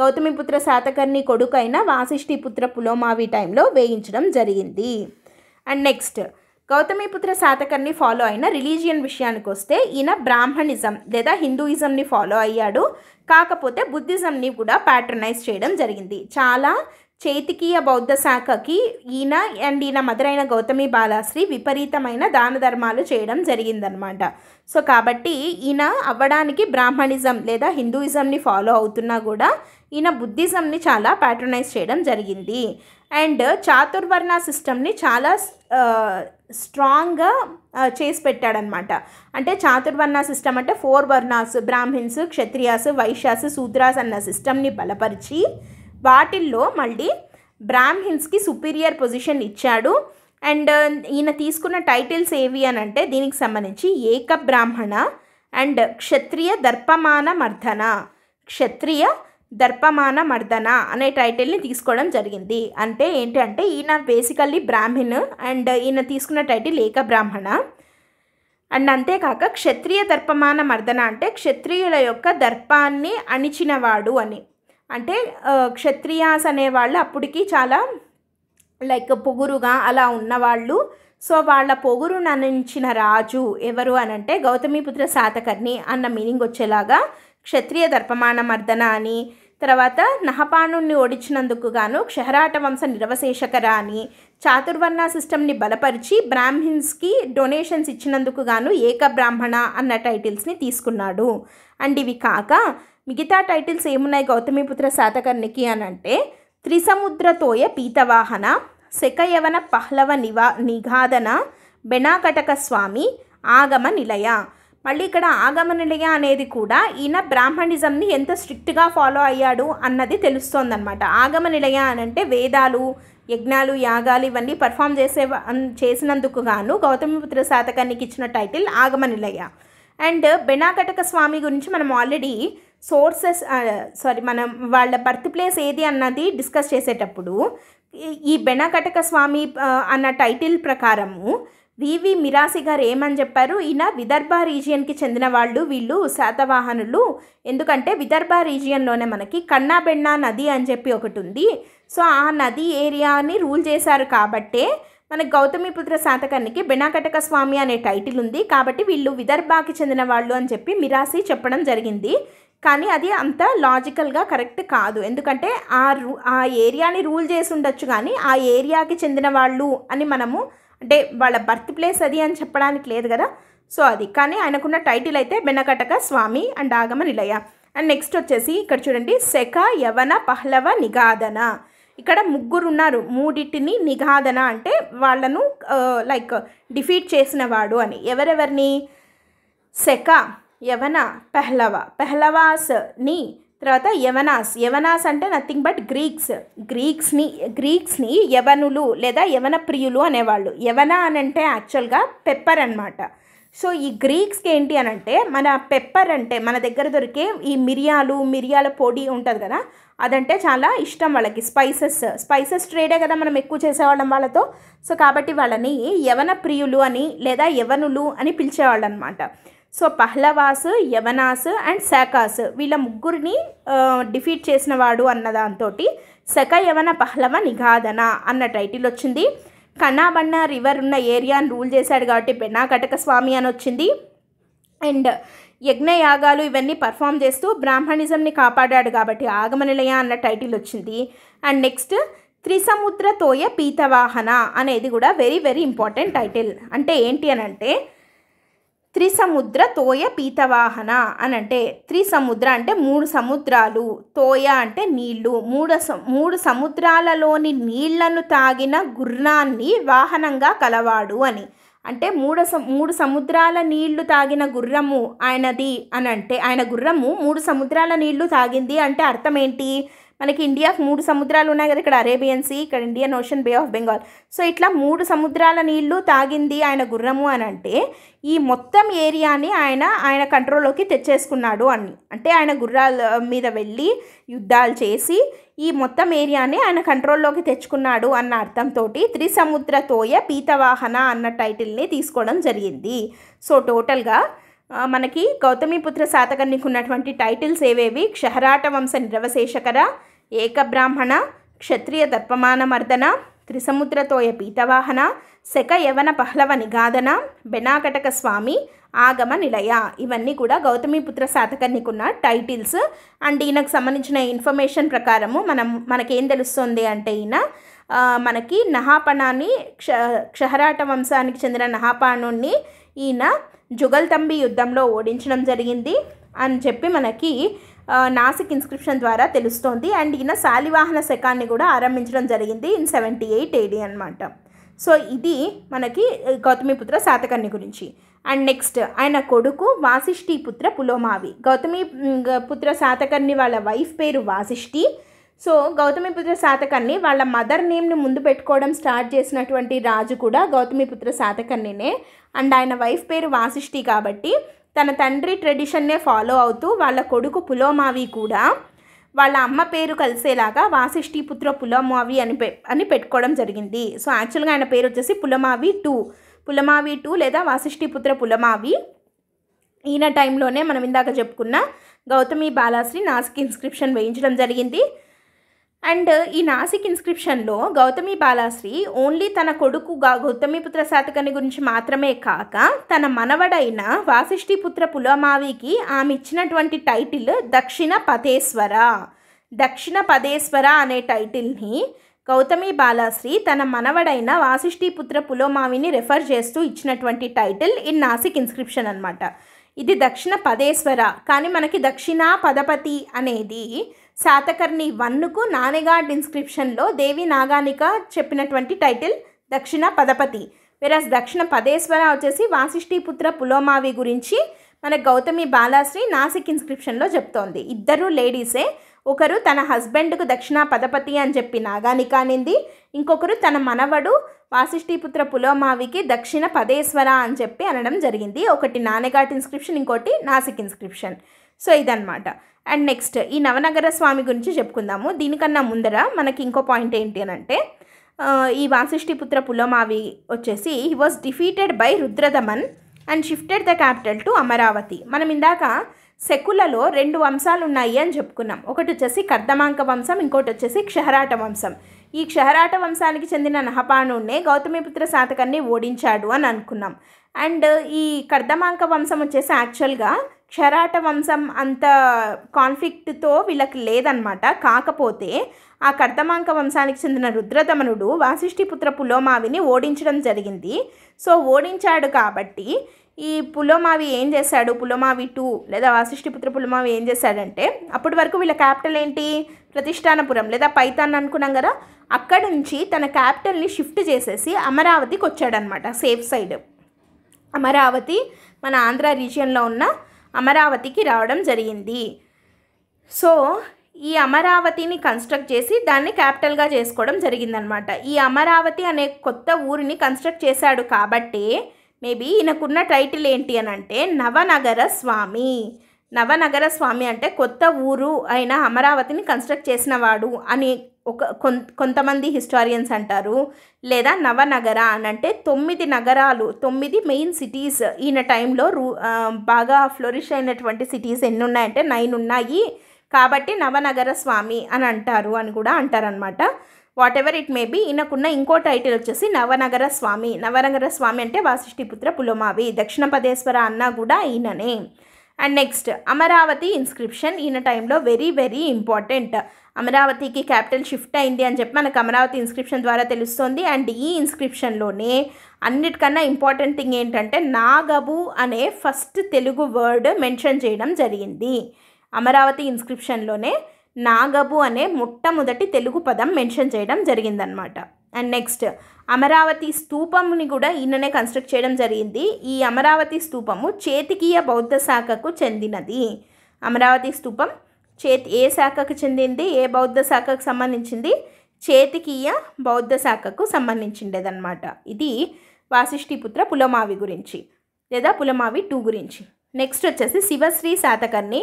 గౌతమిపుత్ర శాతకర్ణి కొడుకైన వాసిష్ఠిపుత్ర పులోమావి టైంలో వేయించడం జరిగింది and next Gautamiputra Satakarni follow అయిన రిలీజియన్ విషయానికి వస్తే ఈయన బ్రాహ్మణిజం లేదా హిందూయిజంని ఫాలో అయ్యాడు కాకపోతే బుద్ధిజంని కూడా ప్యాటర్నైజ్ చేయడం జరిగింది చాలా చైతికీయ బౌద్ధ శాఖకి ఈయన అండ్ ఈయన మదరైన గౌతమి బాలాశ్రీ విపరీతమైన దాన ధర్మాలు చేయడం జరిగిందనమాట సో కాబట్టి ఈయన అవ్వడానికి బ్రాహ్మణిజం లేదా హిందూయిజంని ఫాలో అవుతున్నా కూడా ఈయన బుద్ధిజంని చాలా ప్యాట్రనైజ్ చేయడం జరిగింది అండ్ చాతుర్వర్ణ సిస్టమ్ని చాలా స్ట్రాంగ్గా చేసి పెట్టాడనమాట అంటే చాతుర్వర్ణ సిస్టమ్ అంటే ఫోర్ వర్ణాస్ బ్రాహ్మిన్స్ క్షత్రియాస్ వైశ్యాస్ శూద్రాస్ అన్న సిస్టమ్ని బలపరిచి వాటిల్లో మళ్ళీ బ్రాహ్మిన్స్కి సుపీరియర్ పొజిషన్ ఇచ్చాడు అండ్ ఈయన తీసుకున్న టైటిల్స్ ఏవి అని అంటే దీనికి సంబంధించి ఏక బ్రాహ్మణ అండ్ క్షత్రియ దర్పమాన మర్దన క్షత్రియ దర్పమాన మర్దన అనే టైటిల్ని తీసుకోవడం జరిగింది అంటే ఏంటంటే ఈయన బేసికల్లీ బ్రాహ్మిన్ అండ్ ఈయన తీసుకున్న టైటిల్ ఏక బ్రాహ్మణ అండ్ అంతేకాక క్షత్రియ దర్పమాన మర్దన అంటే క్షత్రియుల యొక్క దర్పాన్ని అణిచినవాడు అని అంటే క్షత్రియాస్ అనేవాళ్ళు అప్పటికి చాలా లైక్ పొగురుగా అలా ఉన్నవాళ్ళు సో వాళ్ళ పొగురు ననించిన రాజు ఎవరు అని అంటే గౌతమిపుత్ర శాతకర్ణి అన్న మీనింగ్ వచ్చేలాగా క్షత్రియ మర్దన అని తర్వాత నహపాణుణ్ణి ఓడించినందుకు గాను క్షహరాట వంశ నిరవశేషకర అని చాతుర్వర్ణ సిస్టమ్ని బలపరిచి బ్రాహ్మిన్స్కి డొనేషన్స్ ఇచ్చినందుకు గాను ఏక బ్రాహ్మణ అన్న టైటిల్స్ని తీసుకున్నాడు అండ్ ఇవి కాక మిగతా టైటిల్స్ ఏమున్నాయి గౌతమిపుత్ర శాతకర్ణికి అని అంటే త్రిసముద్రతోయ పీతవాహన శకయవన పహ్లవ నివా నిఘాదన బెనాకటక స్వామి ఆగమ నిలయ మళ్ళీ ఇక్కడ ఆగమ నిలయ అనేది కూడా ఈయన బ్రాహ్మణిజంని ఎంత స్ట్రిక్ట్గా ఫాలో అయ్యాడు అన్నది తెలుస్తోందనమాట ఆగమ నిలయ అని అంటే వేదాలు యజ్ఞాలు యాగాలు ఇవన్నీ పర్ఫామ్ చేసే చేసినందుకు గాను గౌతమిపుత్ర శాతకానికి ఇచ్చిన టైటిల్ ఆగమ నిలయ అండ్ బెనాకటక స్వామి గురించి మనం ఆల్రెడీ సోర్సెస్ సారీ మనం వాళ్ళ బర్త్ ప్లేస్ ఏది అన్నది డిస్కస్ చేసేటప్పుడు ఈ బెనకటక స్వామి అన్న టైటిల్ ప్రకారము వివి మిరాసి గారు ఏమని చెప్పారు ఈయన విదర్భ రీజియన్కి చెందిన వాళ్ళు వీళ్ళు శాతవాహనులు ఎందుకంటే విదర్భ రీజియన్లోనే మనకి కన్నాబెన్న నది అని చెప్పి ఒకటి ఉంది సో ఆ నది ఏరియాని రూల్ చేశారు కాబట్టే మన గౌతమిపుత్ర శాతకానికి బెనాకటక స్వామి అనే టైటిల్ ఉంది కాబట్టి వీళ్ళు విదర్భకి చెందిన వాళ్ళు అని చెప్పి మిరాసి చెప్పడం జరిగింది కానీ అది అంత లాజికల్గా కరెక్ట్ కాదు ఎందుకంటే ఆ రూ ఆ ఏరియాని రూల్ చేసి ఉండొచ్చు కానీ ఆ ఏరియాకి చెందిన వాళ్ళు అని మనము అంటే వాళ్ళ బర్త్ ప్లేస్ అది అని చెప్పడానికి లేదు కదా సో అది కానీ ఆయనకున్న టైటిల్ అయితే బెనకటక స్వామి అండ్ ఆగమ నిలయ అండ్ నెక్స్ట్ వచ్చేసి ఇక్కడ చూడండి శక యవన పహ్లవ నిగాదన ఇక్కడ ముగ్గురు ఉన్నారు మూడింటిని నిఘాదన అంటే వాళ్ళను లైక్ డిఫీట్ చేసినవాడు అని ఎవరెవరిని శక యవన పెహ్లవ ని తర్వాత యవనాస్ యవనాస్ అంటే నథింగ్ బట్ గ్రీక్స్ గ్రీక్స్ని గ్రీక్స్ని యవనులు లేదా యవన ప్రియులు అనేవాళ్ళు యవన అని అంటే యాక్చువల్గా పెప్పర్ అనమాట సో ఈ గ్రీక్స్కి ఏంటి అని అంటే మన పెప్పర్ అంటే మన దగ్గర దొరికే ఈ మిరియాలు మిరియాల పొడి ఉంటుంది కదా అదంటే చాలా ఇష్టం వాళ్ళకి స్పైసెస్ స్పైసెస్ ట్రేడే కదా మనం ఎక్కువ చేసేవాళ్ళం వాళ్ళతో సో కాబట్టి వాళ్ళని యవన ప్రియులు అని లేదా యవనులు అని పిలిచేవాళ్ళు అనమాట సో పహ్లవాస్ యవనాస్ అండ్ శాకాస్ వీళ్ళ ముగ్గురిని డిఫీట్ చేసిన వాడు అన్న దాంతో శక యవన పహ్లవ నిఘాదన అన్న టైటిల్ వచ్చింది కన్నాబన్న రివర్ ఉన్న ఏరియాను రూల్ చేశాడు కాబట్టి బెన్నాకటక స్వామి అని వచ్చింది అండ్ యజ్ఞయాగాలు ఇవన్నీ పర్ఫామ్ చేస్తూ బ్రాహ్మణిజంని కాపాడాడు కాబట్టి ఆగమనిలయ అన్న టైటిల్ వచ్చింది అండ్ నెక్స్ట్ త్రిసముద్ర తోయ పీతవాహన అనేది కూడా వెరీ వెరీ ఇంపార్టెంట్ టైటిల్ అంటే ఏంటి అని అంటే త్రిసముద్ర తోయ పీతవాహన అని అంటే త్రిసముద్ర అంటే మూడు సముద్రాలు తోయ అంటే నీళ్లు మూడు మూడు సముద్రాలలోని నీళ్లను తాగిన గుర్రాన్ని వాహనంగా కలవాడు అని అంటే మూడు మూడు సముద్రాల నీళ్లు తాగిన గుర్రము ఆయనది అని అంటే ఆయన గుర్రము మూడు సముద్రాల నీళ్లు తాగింది అంటే అర్థం ఏంటి మనకి ఇండియా మూడు సముద్రాలు ఉన్నాయి కదా ఇక్కడ అరేబియన్ సీ ఇక్కడ Indian ocean bay of Bengal so ఇట్లా మూడు సముద్రాల నీళ్లు తాగింది ఆయన గుర్రము అని అంటే ఈ మొత్తం ఏరియాని ఆయన ఆయన కంట్రోల్లోకి తెచ్చేసుకున్నాడు అని అంటే ఆయన గుర్రాల మీద వెళ్ళి యుద్ధాలు చేసి ఈ మొత్తం ఏరియాని ఆయన కంట్రోల్లోకి తెచ్చుకున్నాడు అన్న అర్థంతో త్రిసముద్ర తోయ పీతవాహన అన్న టైటిల్ని తీసుకోవడం జరిగింది సో టోటల్గా మనకి గౌతమిపుత్ర శాతకర్ణికి ఉన్నటువంటి టైటిల్స్ ఏవేవి క్షహరాట వంశ నిరవశేషకర ఏకబ్రాహ్మణ క్షత్రియ దర్పమానమర్దన త్రిసముద్రతోయ పీతవాహన శక యవన పహ్లవ నిగాదన బెనాకటక స్వామి ఆగమ నిలయ ఇవన్నీ కూడా గౌతమిపుత్ర శాతకర్ణికున్న టైటిల్స్ అండ్ ఈయనకు సంబంధించిన ఇన్ఫర్మేషన్ ప్రకారము మనం మనకేం తెలుస్తుంది అంటే ఈయన మనకి నహాపణాన్ని క్ష క్షహరాట వంశానికి చెందిన నహాపాణుణ్ణి ఈయన జుగల్తంబి యుద్ధంలో ఓడించడం జరిగింది అని చెప్పి మనకి నాసిక్ ఇన్స్క్రిప్షన్ ద్వారా తెలుస్తోంది అండ్ ఈయన శాలివాహన శకాన్ని కూడా ఆరంభించడం జరిగింది ఇన్ సెవెంటీ ఎయిట్ ఏడీ అనమాట సో ఇది మనకి గౌతమిపుత్ర శాతకర్ణి గురించి అండ్ నెక్స్ట్ ఆయన కొడుకు పుత్ర పులోమావి గౌతమి పుత్ర శాతకర్ణి వాళ్ళ వైఫ్ పేరు వాసిష్ఠి సో గౌతమిపుత్ర శాతకర్ణి వాళ్ళ మదర్ నేమ్ని ముందు పెట్టుకోవడం స్టార్ట్ చేసినటువంటి రాజు కూడా గౌతమిపుత్ర శాతకర్ణినే అండ్ ఆయన వైఫ్ పేరు వాసిష్ఠి కాబట్టి తన తండ్రి ట్రెడిషన్నే ఫాలో అవుతూ వాళ్ళ కొడుకు పులోమావి కూడా వాళ్ళ అమ్మ పేరు కలిసేలాగా వాసిష్ఠి పుత్ర పులమావి అని పె అని పెట్టుకోవడం జరిగింది సో యాక్చువల్గా ఆయన పేరు వచ్చేసి పులమావి టూ పులమావి టూ లేదా వాసిష్ఠి పుత్ర పులమావి ఈయన టైంలోనే మనం ఇందాక చెప్పుకున్న గౌతమి బాలాశ్రీ నాసిక్ ఇన్స్క్రిప్షన్ వేయించడం జరిగింది అండ్ ఈ నాసిక్ ఇన్స్క్రిప్షన్లో గౌతమి బాలాశ్రీ ఓన్లీ తన కొడుకు గౌతమిపుత్ర శాతకని గురించి మాత్రమే కాక తన మనవడైన వాసిష్ఠిపుత్ర పులమావికి ఆమె ఇచ్చినటువంటి టైటిల్ దక్షిణ పదేశ్వర దక్షిణ పదేశ్వర అనే టైటిల్ని గౌతమి బాలాశ్రీ తన మనవడైన వాసిష్ఠిపుత్ర పులోమావిని రెఫర్ చేస్తూ ఇచ్చినటువంటి టైటిల్ ఇన్ నాసిక్ ఇన్స్క్రిప్షన్ అనమాట ఇది దక్షిణ పదేశ్వర కానీ మనకి దక్షిణ పదపతి అనేది శాతకర్ణి వన్నుకు నానెగాడ్ ఇన్స్క్రిప్షన్లో దేవి నాగానిక చెప్పినటువంటి టైటిల్ దక్షిణ పదపతి వెరాజ్ దక్షిణ పదేశ్వర వచ్చేసి వాసిష్ఠీపుత్ర పులోమావి గురించి మన గౌతమి బాలాశ్రీ నాసిక్ ఇన్స్క్రిప్షన్లో చెప్తోంది ఇద్దరు లేడీసే ఒకరు తన హస్బెండ్కు దక్షిణ పదపతి అని చెప్పి నాగానిక అనింది ఇంకొకరు తన మనవడు వాసిష్ఠీపుత్ర పులోమావికి దక్షిణ పదేశ్వర అని చెప్పి అనడం జరిగింది ఒకటి నానెగాట్ ఇన్స్క్రిప్షన్ ఇంకోటి నాసిక్ ఇన్స్క్రిప్షన్ సో ఇదనమాట అండ్ నెక్స్ట్ ఈ నవనగర స్వామి గురించి చెప్పుకుందాము దీనికన్నా ముందర మనకి ఇంకో పాయింట్ ఏంటి అని అంటే ఈ వాసిష్ఠిపుత్ర పులమావి వచ్చేసి he was defeated by Rudradaman and shifted the capital to Amaravati మనం ఇందాక శకులలో రెండు వంశాలు ఉన్నాయి అని చెప్పుకున్నాం ఒకటి వచ్చేసి కర్దమాంక వంశం ఇంకోటి వచ్చేసి క్షహరాట వంశం ఈ క్షహరాట వంశానికి చెందిన నహపాణునే గౌతమిపుత్ర శాతకాన్ని ఓడించాడు అని అనుకున్నాం అండ్ ఈ కర్దమాంక వంశం వచ్చేసి యాక్చువల్గా క్షరాట వంశం అంత కాన్ఫ్లిక్ట్తో వీళ్ళకి లేదనమాట కాకపోతే ఆ కర్తమాంక వంశానికి చెందిన రుద్రదమనుడు వాసిష్ఠిపుత్ర పులోమావిని ఓడించడం జరిగింది సో ఓడించాడు కాబట్టి ఈ పులోమావి ఏం చేశాడు పులోమావి టూ లేదా వాసిష్ఠిపుత్ర పులోమావి ఏం చేశాడంటే అప్పటి వరకు వీళ్ళ క్యాపిటల్ ఏంటి ప్రతిష్టానపురం లేదా పైతాన్ అనుకున్నాం కదా అక్కడి నుంచి తన క్యాపిటల్ని షిఫ్ట్ చేసేసి అమరావతికి వచ్చాడనమాట సేఫ్ సైడ్ అమరావతి మన ఆంధ్ర రీజియన్లో ఉన్న అమరావతికి రావడం జరిగింది సో ఈ అమరావతిని కన్స్ట్రక్ట్ చేసి దాన్ని క్యాపిటల్గా చేసుకోవడం జరిగిందనమాట ఈ అమరావతి అనే కొత్త ఊరిని కన్స్ట్రక్ట్ చేశాడు కాబట్టి మేబీ ఈయనకున్న టైటిల్ ఏంటి అని అంటే నవనగర స్వామి నవనగర స్వామి అంటే కొత్త ఊరు అయిన అమరావతిని కన్స్ట్రక్ట్ చేసినవాడు అని ఒక కొంతమంది హిస్టారియన్స్ అంటారు లేదా నవనగర అని అంటే తొమ్మిది నగరాలు తొమ్మిది మెయిన్ సిటీస్ ఈయన టైంలో రూ బాగా ఫ్లోరిష్ అయినటువంటి సిటీస్ ఎన్ని ఉన్నాయంటే నైన్ ఉన్నాయి కాబట్టి నవనగర స్వామి అని అంటారు అని కూడా అంటారనమాట whatever it may be ఈయనకున్న ఇంకో టైటిల్ వచ్చేసి నవనగర స్వామి నవనగర స్వామి అంటే వాసిష్ఠిపుత్ర దక్షిణ దక్షిణపదేశ్వర అన్న కూడా ఈయననే అండ్ నెక్స్ట్ అమరావతి ఇన్స్క్రిప్షన్ ఈయన టైంలో వెరీ వెరీ ఇంపార్టెంట్ అమరావతికి క్యాపిటల్ షిఫ్ట్ అయింది అని చెప్పి మనకు అమరావతి ఇన్స్క్రిప్షన్ ద్వారా తెలుస్తుంది అండ్ ఈ ఇన్స్క్రిప్షన్లోనే అన్నిటికన్నా ఇంపార్టెంట్ థింగ్ ఏంటంటే నాగబు అనే ఫస్ట్ తెలుగు వర్డ్ మెన్షన్ చేయడం జరిగింది అమరావతి ఇన్స్క్రిప్షన్లోనే నాగబు అనే మొట్టమొదటి తెలుగు పదం మెన్షన్ చేయడం జరిగిందనమాట అండ్ నెక్స్ట్ అమరావతి స్తూపంని కూడా ఈయననే కన్స్ట్రక్ట్ చేయడం జరిగింది ఈ అమరావతి స్తూపము చేతికీయ బౌద్ధ శాఖకు చెందినది అమరావతి స్తూపం చేతి ఏ శాఖకు చెందింది ఏ బౌద్ధ శాఖకు సంబంధించింది చేతికీయ బౌద్ధ శాఖకు సంబంధించిండేదన్నమాట ఇది వాసిష్ఠిపుత్ర పులమావి గురించి లేదా పులమావి టూ గురించి నెక్స్ట్ వచ్చేసి శివశ్రీ శాతకర్ణి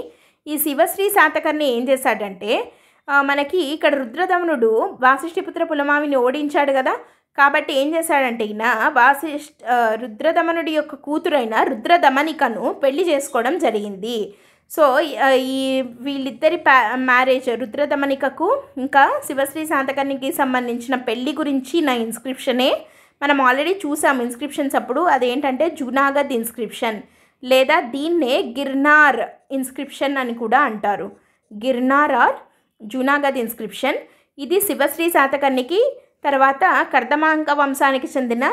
ఈ శివశ్రీ శాతకర్ణి ఏం చేశాడంటే మనకి ఇక్కడ రుద్రదమనుడు వాసిష్ఠిపుత్ర పులమావిని ఓడించాడు కదా కాబట్టి ఏం చేశాడంటే ఈయన వాసిష్ఠ రుద్రదమనుడి యొక్క కూతురైన రుద్రదమనికను పెళ్లి చేసుకోవడం జరిగింది సో ఈ వీళ్ళిద్దరి మ్యారేజ్ రుద్రదమనికకు ఇంకా శివశ్రీ శాంతకర్ణికి సంబంధించిన పెళ్లి గురించి నా ఇన్స్క్రిప్షనే మనం ఆల్రెడీ చూసాం ఇన్స్క్రిప్షన్స్ అప్పుడు అదేంటంటే జునాగద్ ఇన్స్క్రిప్షన్ లేదా దీన్నే గిర్నార్ ఇన్స్క్రిప్షన్ అని కూడా అంటారు గిర్నార్ ఆర్ జూనాగద్ ఇన్స్క్రిప్షన్ ఇది శివశ్రీ శాతకర్ణికి తర్వాత కర్దమాంక వంశానికి చెందిన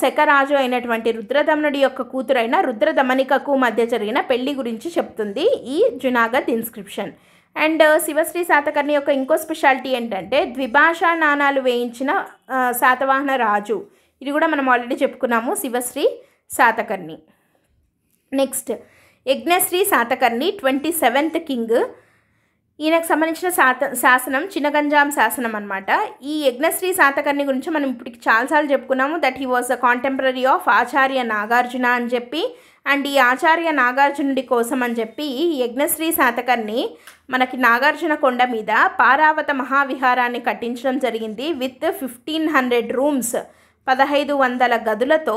శకరాజు అయినటువంటి రుద్రధమనుడి యొక్క కూతురైన రుద్రధమనికకు మధ్య జరిగిన పెళ్లి గురించి చెప్తుంది ఈ జునాగద్ ఇన్స్క్రిప్షన్ అండ్ శివశ్రీ శాతకర్ణి యొక్క ఇంకో స్పెషాలిటీ ఏంటంటే ద్విభాషా నాణాలు వేయించిన శాతవాహన రాజు ఇది కూడా మనం ఆల్రెడీ చెప్పుకున్నాము Shivashri Satakarni next Yajnashri Satakarni twenty seventh king ఈయనకు సంబంధించిన శాత శాసనం చిన్నగంజాం శాసనం అనమాట ఈ యజ్ఞశ్రీ శాతకర్ణి గురించి మనం ఇప్పటికి చాలాసార్లు చెప్పుకున్నాము that he was a contemporary of Acharya Nagarjuna అని చెప్పి అండ్ ఈ ఆచార్య నాగార్జునుడి కోసం అని చెప్పి ఈ యజ్ఞశ్రీ శాతకర్ణి మనకి నాగార్జున కొండ మీద పారావత మహావిహారాన్ని కట్టించడం జరిగింది విత్ ఫిఫ్టీన్ హండ్రెడ్ రూమ్స్ పదహైదు వందల గదులతో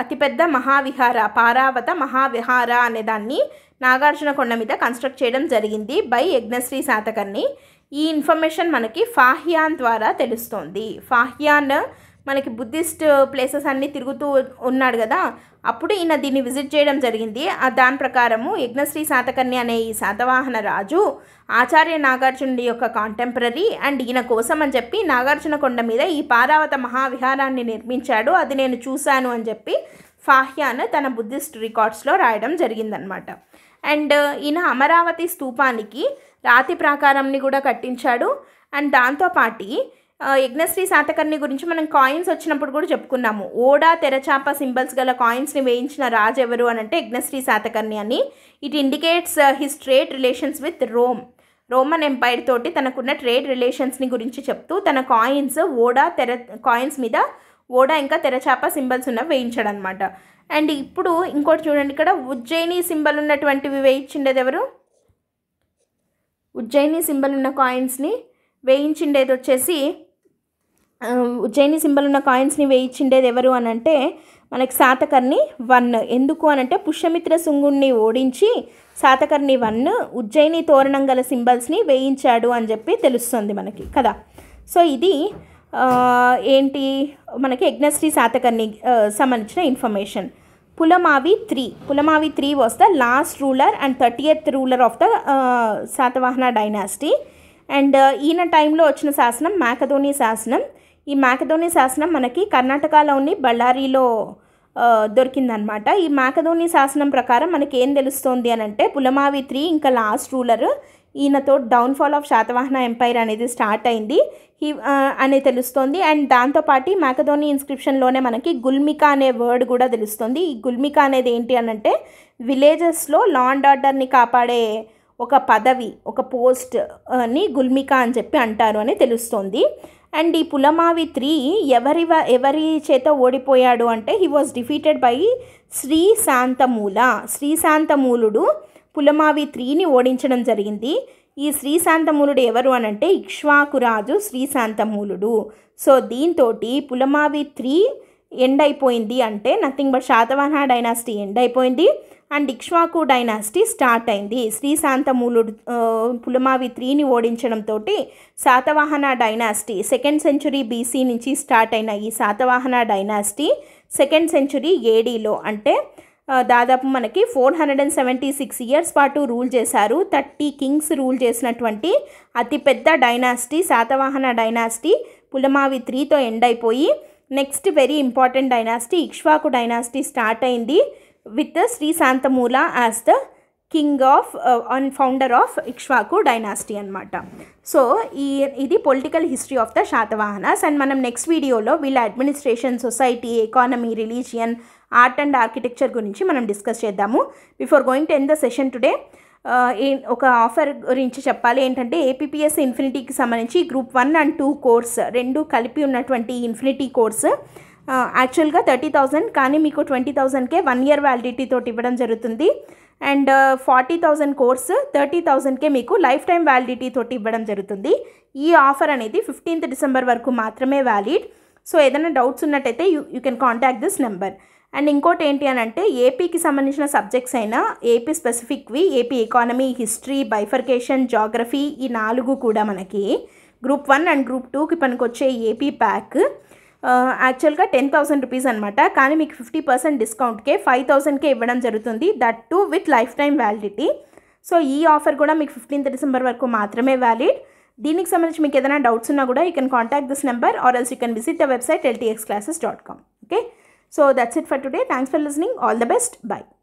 అతిపెద్ద మహావిహార పారావత మహావిహార అనే దాన్ని నాగార్జున కొండ మీద కన్స్ట్రక్ట్ చేయడం జరిగింది బై యజ్ఞశ్రీ శాతకర్ణి ఈ ఇన్ఫర్మేషన్ మనకి ఫాహ్యాన్ ద్వారా తెలుస్తోంది ఫాహ్యాన్ మనకి బుద్ధిస్ట్ ప్లేసెస్ అన్నీ తిరుగుతూ ఉన్నాడు కదా అప్పుడు ఈయన దీన్ని విజిట్ చేయడం జరిగింది దాని ప్రకారము యజ్ఞశ్రీ శాతకర్ణి అనే ఈ శాతవాహన రాజు ఆచార్య నాగార్జునుడి యొక్క కాంటెంపరీ అండ్ ఈయన కోసం అని చెప్పి నాగార్జున కొండ మీద ఈ పారావత మహావిహారాన్ని నిర్మించాడు అది నేను చూశాను అని చెప్పి ఫాహ్యాన్ తన బుద్ధిస్ట్ రికార్డ్స్లో రాయడం జరిగిందనమాట అండ్ ఈయన అమరావతి స్తూపానికి రాతి ప్రాకారంని కూడా కట్టించాడు అండ్ దాంతోపాటి యజ్ఞశ్రీ శాతకర్ణి గురించి మనం కాయిన్స్ వచ్చినప్పుడు కూడా చెప్పుకున్నాము ఓడా తెరచాప సింబల్స్ గల కాయిన్స్ని వేయించిన రాజు ఎవరు అని అంటే యజ్ఞశ్రీ శాతకర్ణి అని it indicates his trade relations with Rome Roman empire తోటి తనకున్న ట్రేడ్ రిలేషన్స్ని గురించి చెప్తూ తన కాయిన్స్ ఓడా తెర కాయిన్స్ మీద ఓడా ఇంకా తెరచాప సింబల్స్ ఉన్న అనమాట అండ్ ఇప్పుడు ఇంకోటి చూడండి ఇక్కడ ఉజ్జయిని సింబల్ ఉన్నటువంటివి వేయించిండేది ఎవరు ఉజ్జయిని సింబల్ ఉన్న కాయిన్స్ని వేయించిండేది వచ్చేసి ఉజ్జయిని సింబల్ ఉన్న కాయిన్స్ని వేయించిండేది ఎవరు అని అంటే మనకి శాతకర్ణి వన్ ఎందుకు అనంటే పుష్యమిత్ర శుంగుణ్ణి ఓడించి శాతకర్ణి వన్ ఉజ్జయిని తోరణం గల సింబల్స్ని వేయించాడు అని చెప్పి తెలుస్తుంది మనకి కదా సో ఇది ఏంటి మనకి యజ్ఞశ్రీ శాతకర్ణి సంబంధించిన information Pulamavi three Pulamavi three was the last ruler and thirty eighth ruler of the Satavahana dynasty and uh, ఈయన టైంలో వచ్చిన శాసనం మ్యాకధోని శాసనం ఈ మ్యాకధోని శాసనం మనకి కర్ణాటకలోని బళ్ళారిలో uh, దొరికిందనమాట ఈ మ్యాకధోని శాసనం ప్రకారం మనకి ఏం తెలుస్తోంది అని అంటే పులమావి త్రీ ఇంకా లాస్ట్ రూలరు ఈయనతో డౌన్ఫాల్ ఆఫ్ శాతవాహన ఎంపైర్ అనేది స్టార్ట్ అయింది హీ అని తెలుస్తోంది అండ్ దాంతోపాటు మ్యాకధోని ఇన్స్క్రిప్షన్లోనే మనకి గుల్మికా అనే వర్డ్ కూడా తెలుస్తుంది ఈ గుల్మికా అనేది ఏంటి అని అంటే విలేజెస్లో లా అండ్ ఆర్డర్ని కాపాడే ఒక పదవి ఒక పోస్ట్ అని గుల్మికా అని చెప్పి అంటారు అని తెలుస్తోంది అండ్ ఈ పులమావి త్రీ ఎవరి ఎవరి చేత ఓడిపోయాడు అంటే he was defeated by Sri Shantamula Sri శాంతమూలుడు పులమావి త్రీని ఓడించడం జరిగింది ఈ శ్రీశాంతమూలుడు ఎవరు అనంటే ఇక్ష్వాకురాజు శ్రీశాంతమూలుడు సో దీంతో పులమావి త్రీ ఎండ్ అయిపోయింది అంటే nothing but Satavahana dynasty end అయిపోయింది అండ్ ఇక్ష్వాకు డైనాసిటీ స్టార్ట్ అయింది శ్రీశాంతమూలుడు పులమావి త్రీని ఓడించడంతో Satavahana dynasty second century BC నుంచి స్టార్ట్ అయిన ఈ శాతవాహన డైనాసిటీ సెకండ్ సెంచురీ ఏడీలో అంటే దాదాపు మనకి four hundred and seventy six years పాటు రూల్ చేశారు థర్టీ కింగ్స్ రూల్ చేసినటువంటి అతిపెద్ద డైనాసిటీ శాతవాహన డైనాసిటీ పులమావి త్రీతో ఎండ్ అయిపోయి next very important dynasty Ikshvaku dynasty start అయింది with Sri Shantamula as the king of and founder of Ikshvaku dynasty అనమాట సో ఈ ఇది political history of the Satavahanas and మనం నెక్స్ట్ వీడియోలో వీళ్ళ administration society economy religion art and architecture గురించి మనం డిస్కస్ చేద్దాము before going to end the session today ఒక ఆఫర్ గురించి చెప్పాలి ఏంటంటే ఏపీపీఎస్ ఇన్ఫినిటీకి సంబంధించి group one and two course రెండు కలిపి ఉన్నటువంటి ఇన్ఫినిటీ కోర్స్ యాక్చువల్గా థర్టీ థౌజండ్ కానీ మీకు ట్వంటీ థౌజండ్కే వన్ ఇయర్ వ్యాలిడిటీ తోటి ఇవ్వడం జరుగుతుంది and forty thousand course thirty థౌజండ్కే మీకు లైఫ్ టైం వ్యాలిడిటీ తోటి ఇవ్వడం జరుగుతుంది ఈ ఆఫర్ అనేది ఫిఫ్టీన్త్ డిసెంబర్ వరకు మాత్రమే వ్యాలిడ్ సో ఏదైనా డౌట్స్ ఉన్నట్టయితే you you can contact this number and ఇంకోటి ఏంటి అని అంటే ఏపీకి సంబంధించిన సబ్జెక్ట్స్ అయినా ఏపీ స్పెసిఫిక్వి AP economy history bifurcation geography ఈ నాలుగు కూడా మనకి గ్రూప్ వన్ అండ్ గ్రూప్ టూకి పనికొచ్చే ఏపీ ప్యాక్ యాక్చువల్గా టెన్ థౌసండ్ రూపీస్ అనమాట కానీ మీకు ఫిఫ్టీ పర్సెంట్ డిస్కౌంట్కే ఫైవ్ థౌసండ్కే ఇవ్వడం జరుగుతుంది that too with life time validity so ఈ ఆఫర్ కూడా మీకు ఫిఫ్టీన్త్ డిసెంబర్ వరకు మాత్రమే వ్యాలిడ్ దీనికి సంబంధించి మీకు ఏదైనా డౌట్స్ ఉన్నా కూడా you can contact this number or else you can visit the website LTX classes dot com okay So that's it for today. Thanks for listening. All the best. Bye.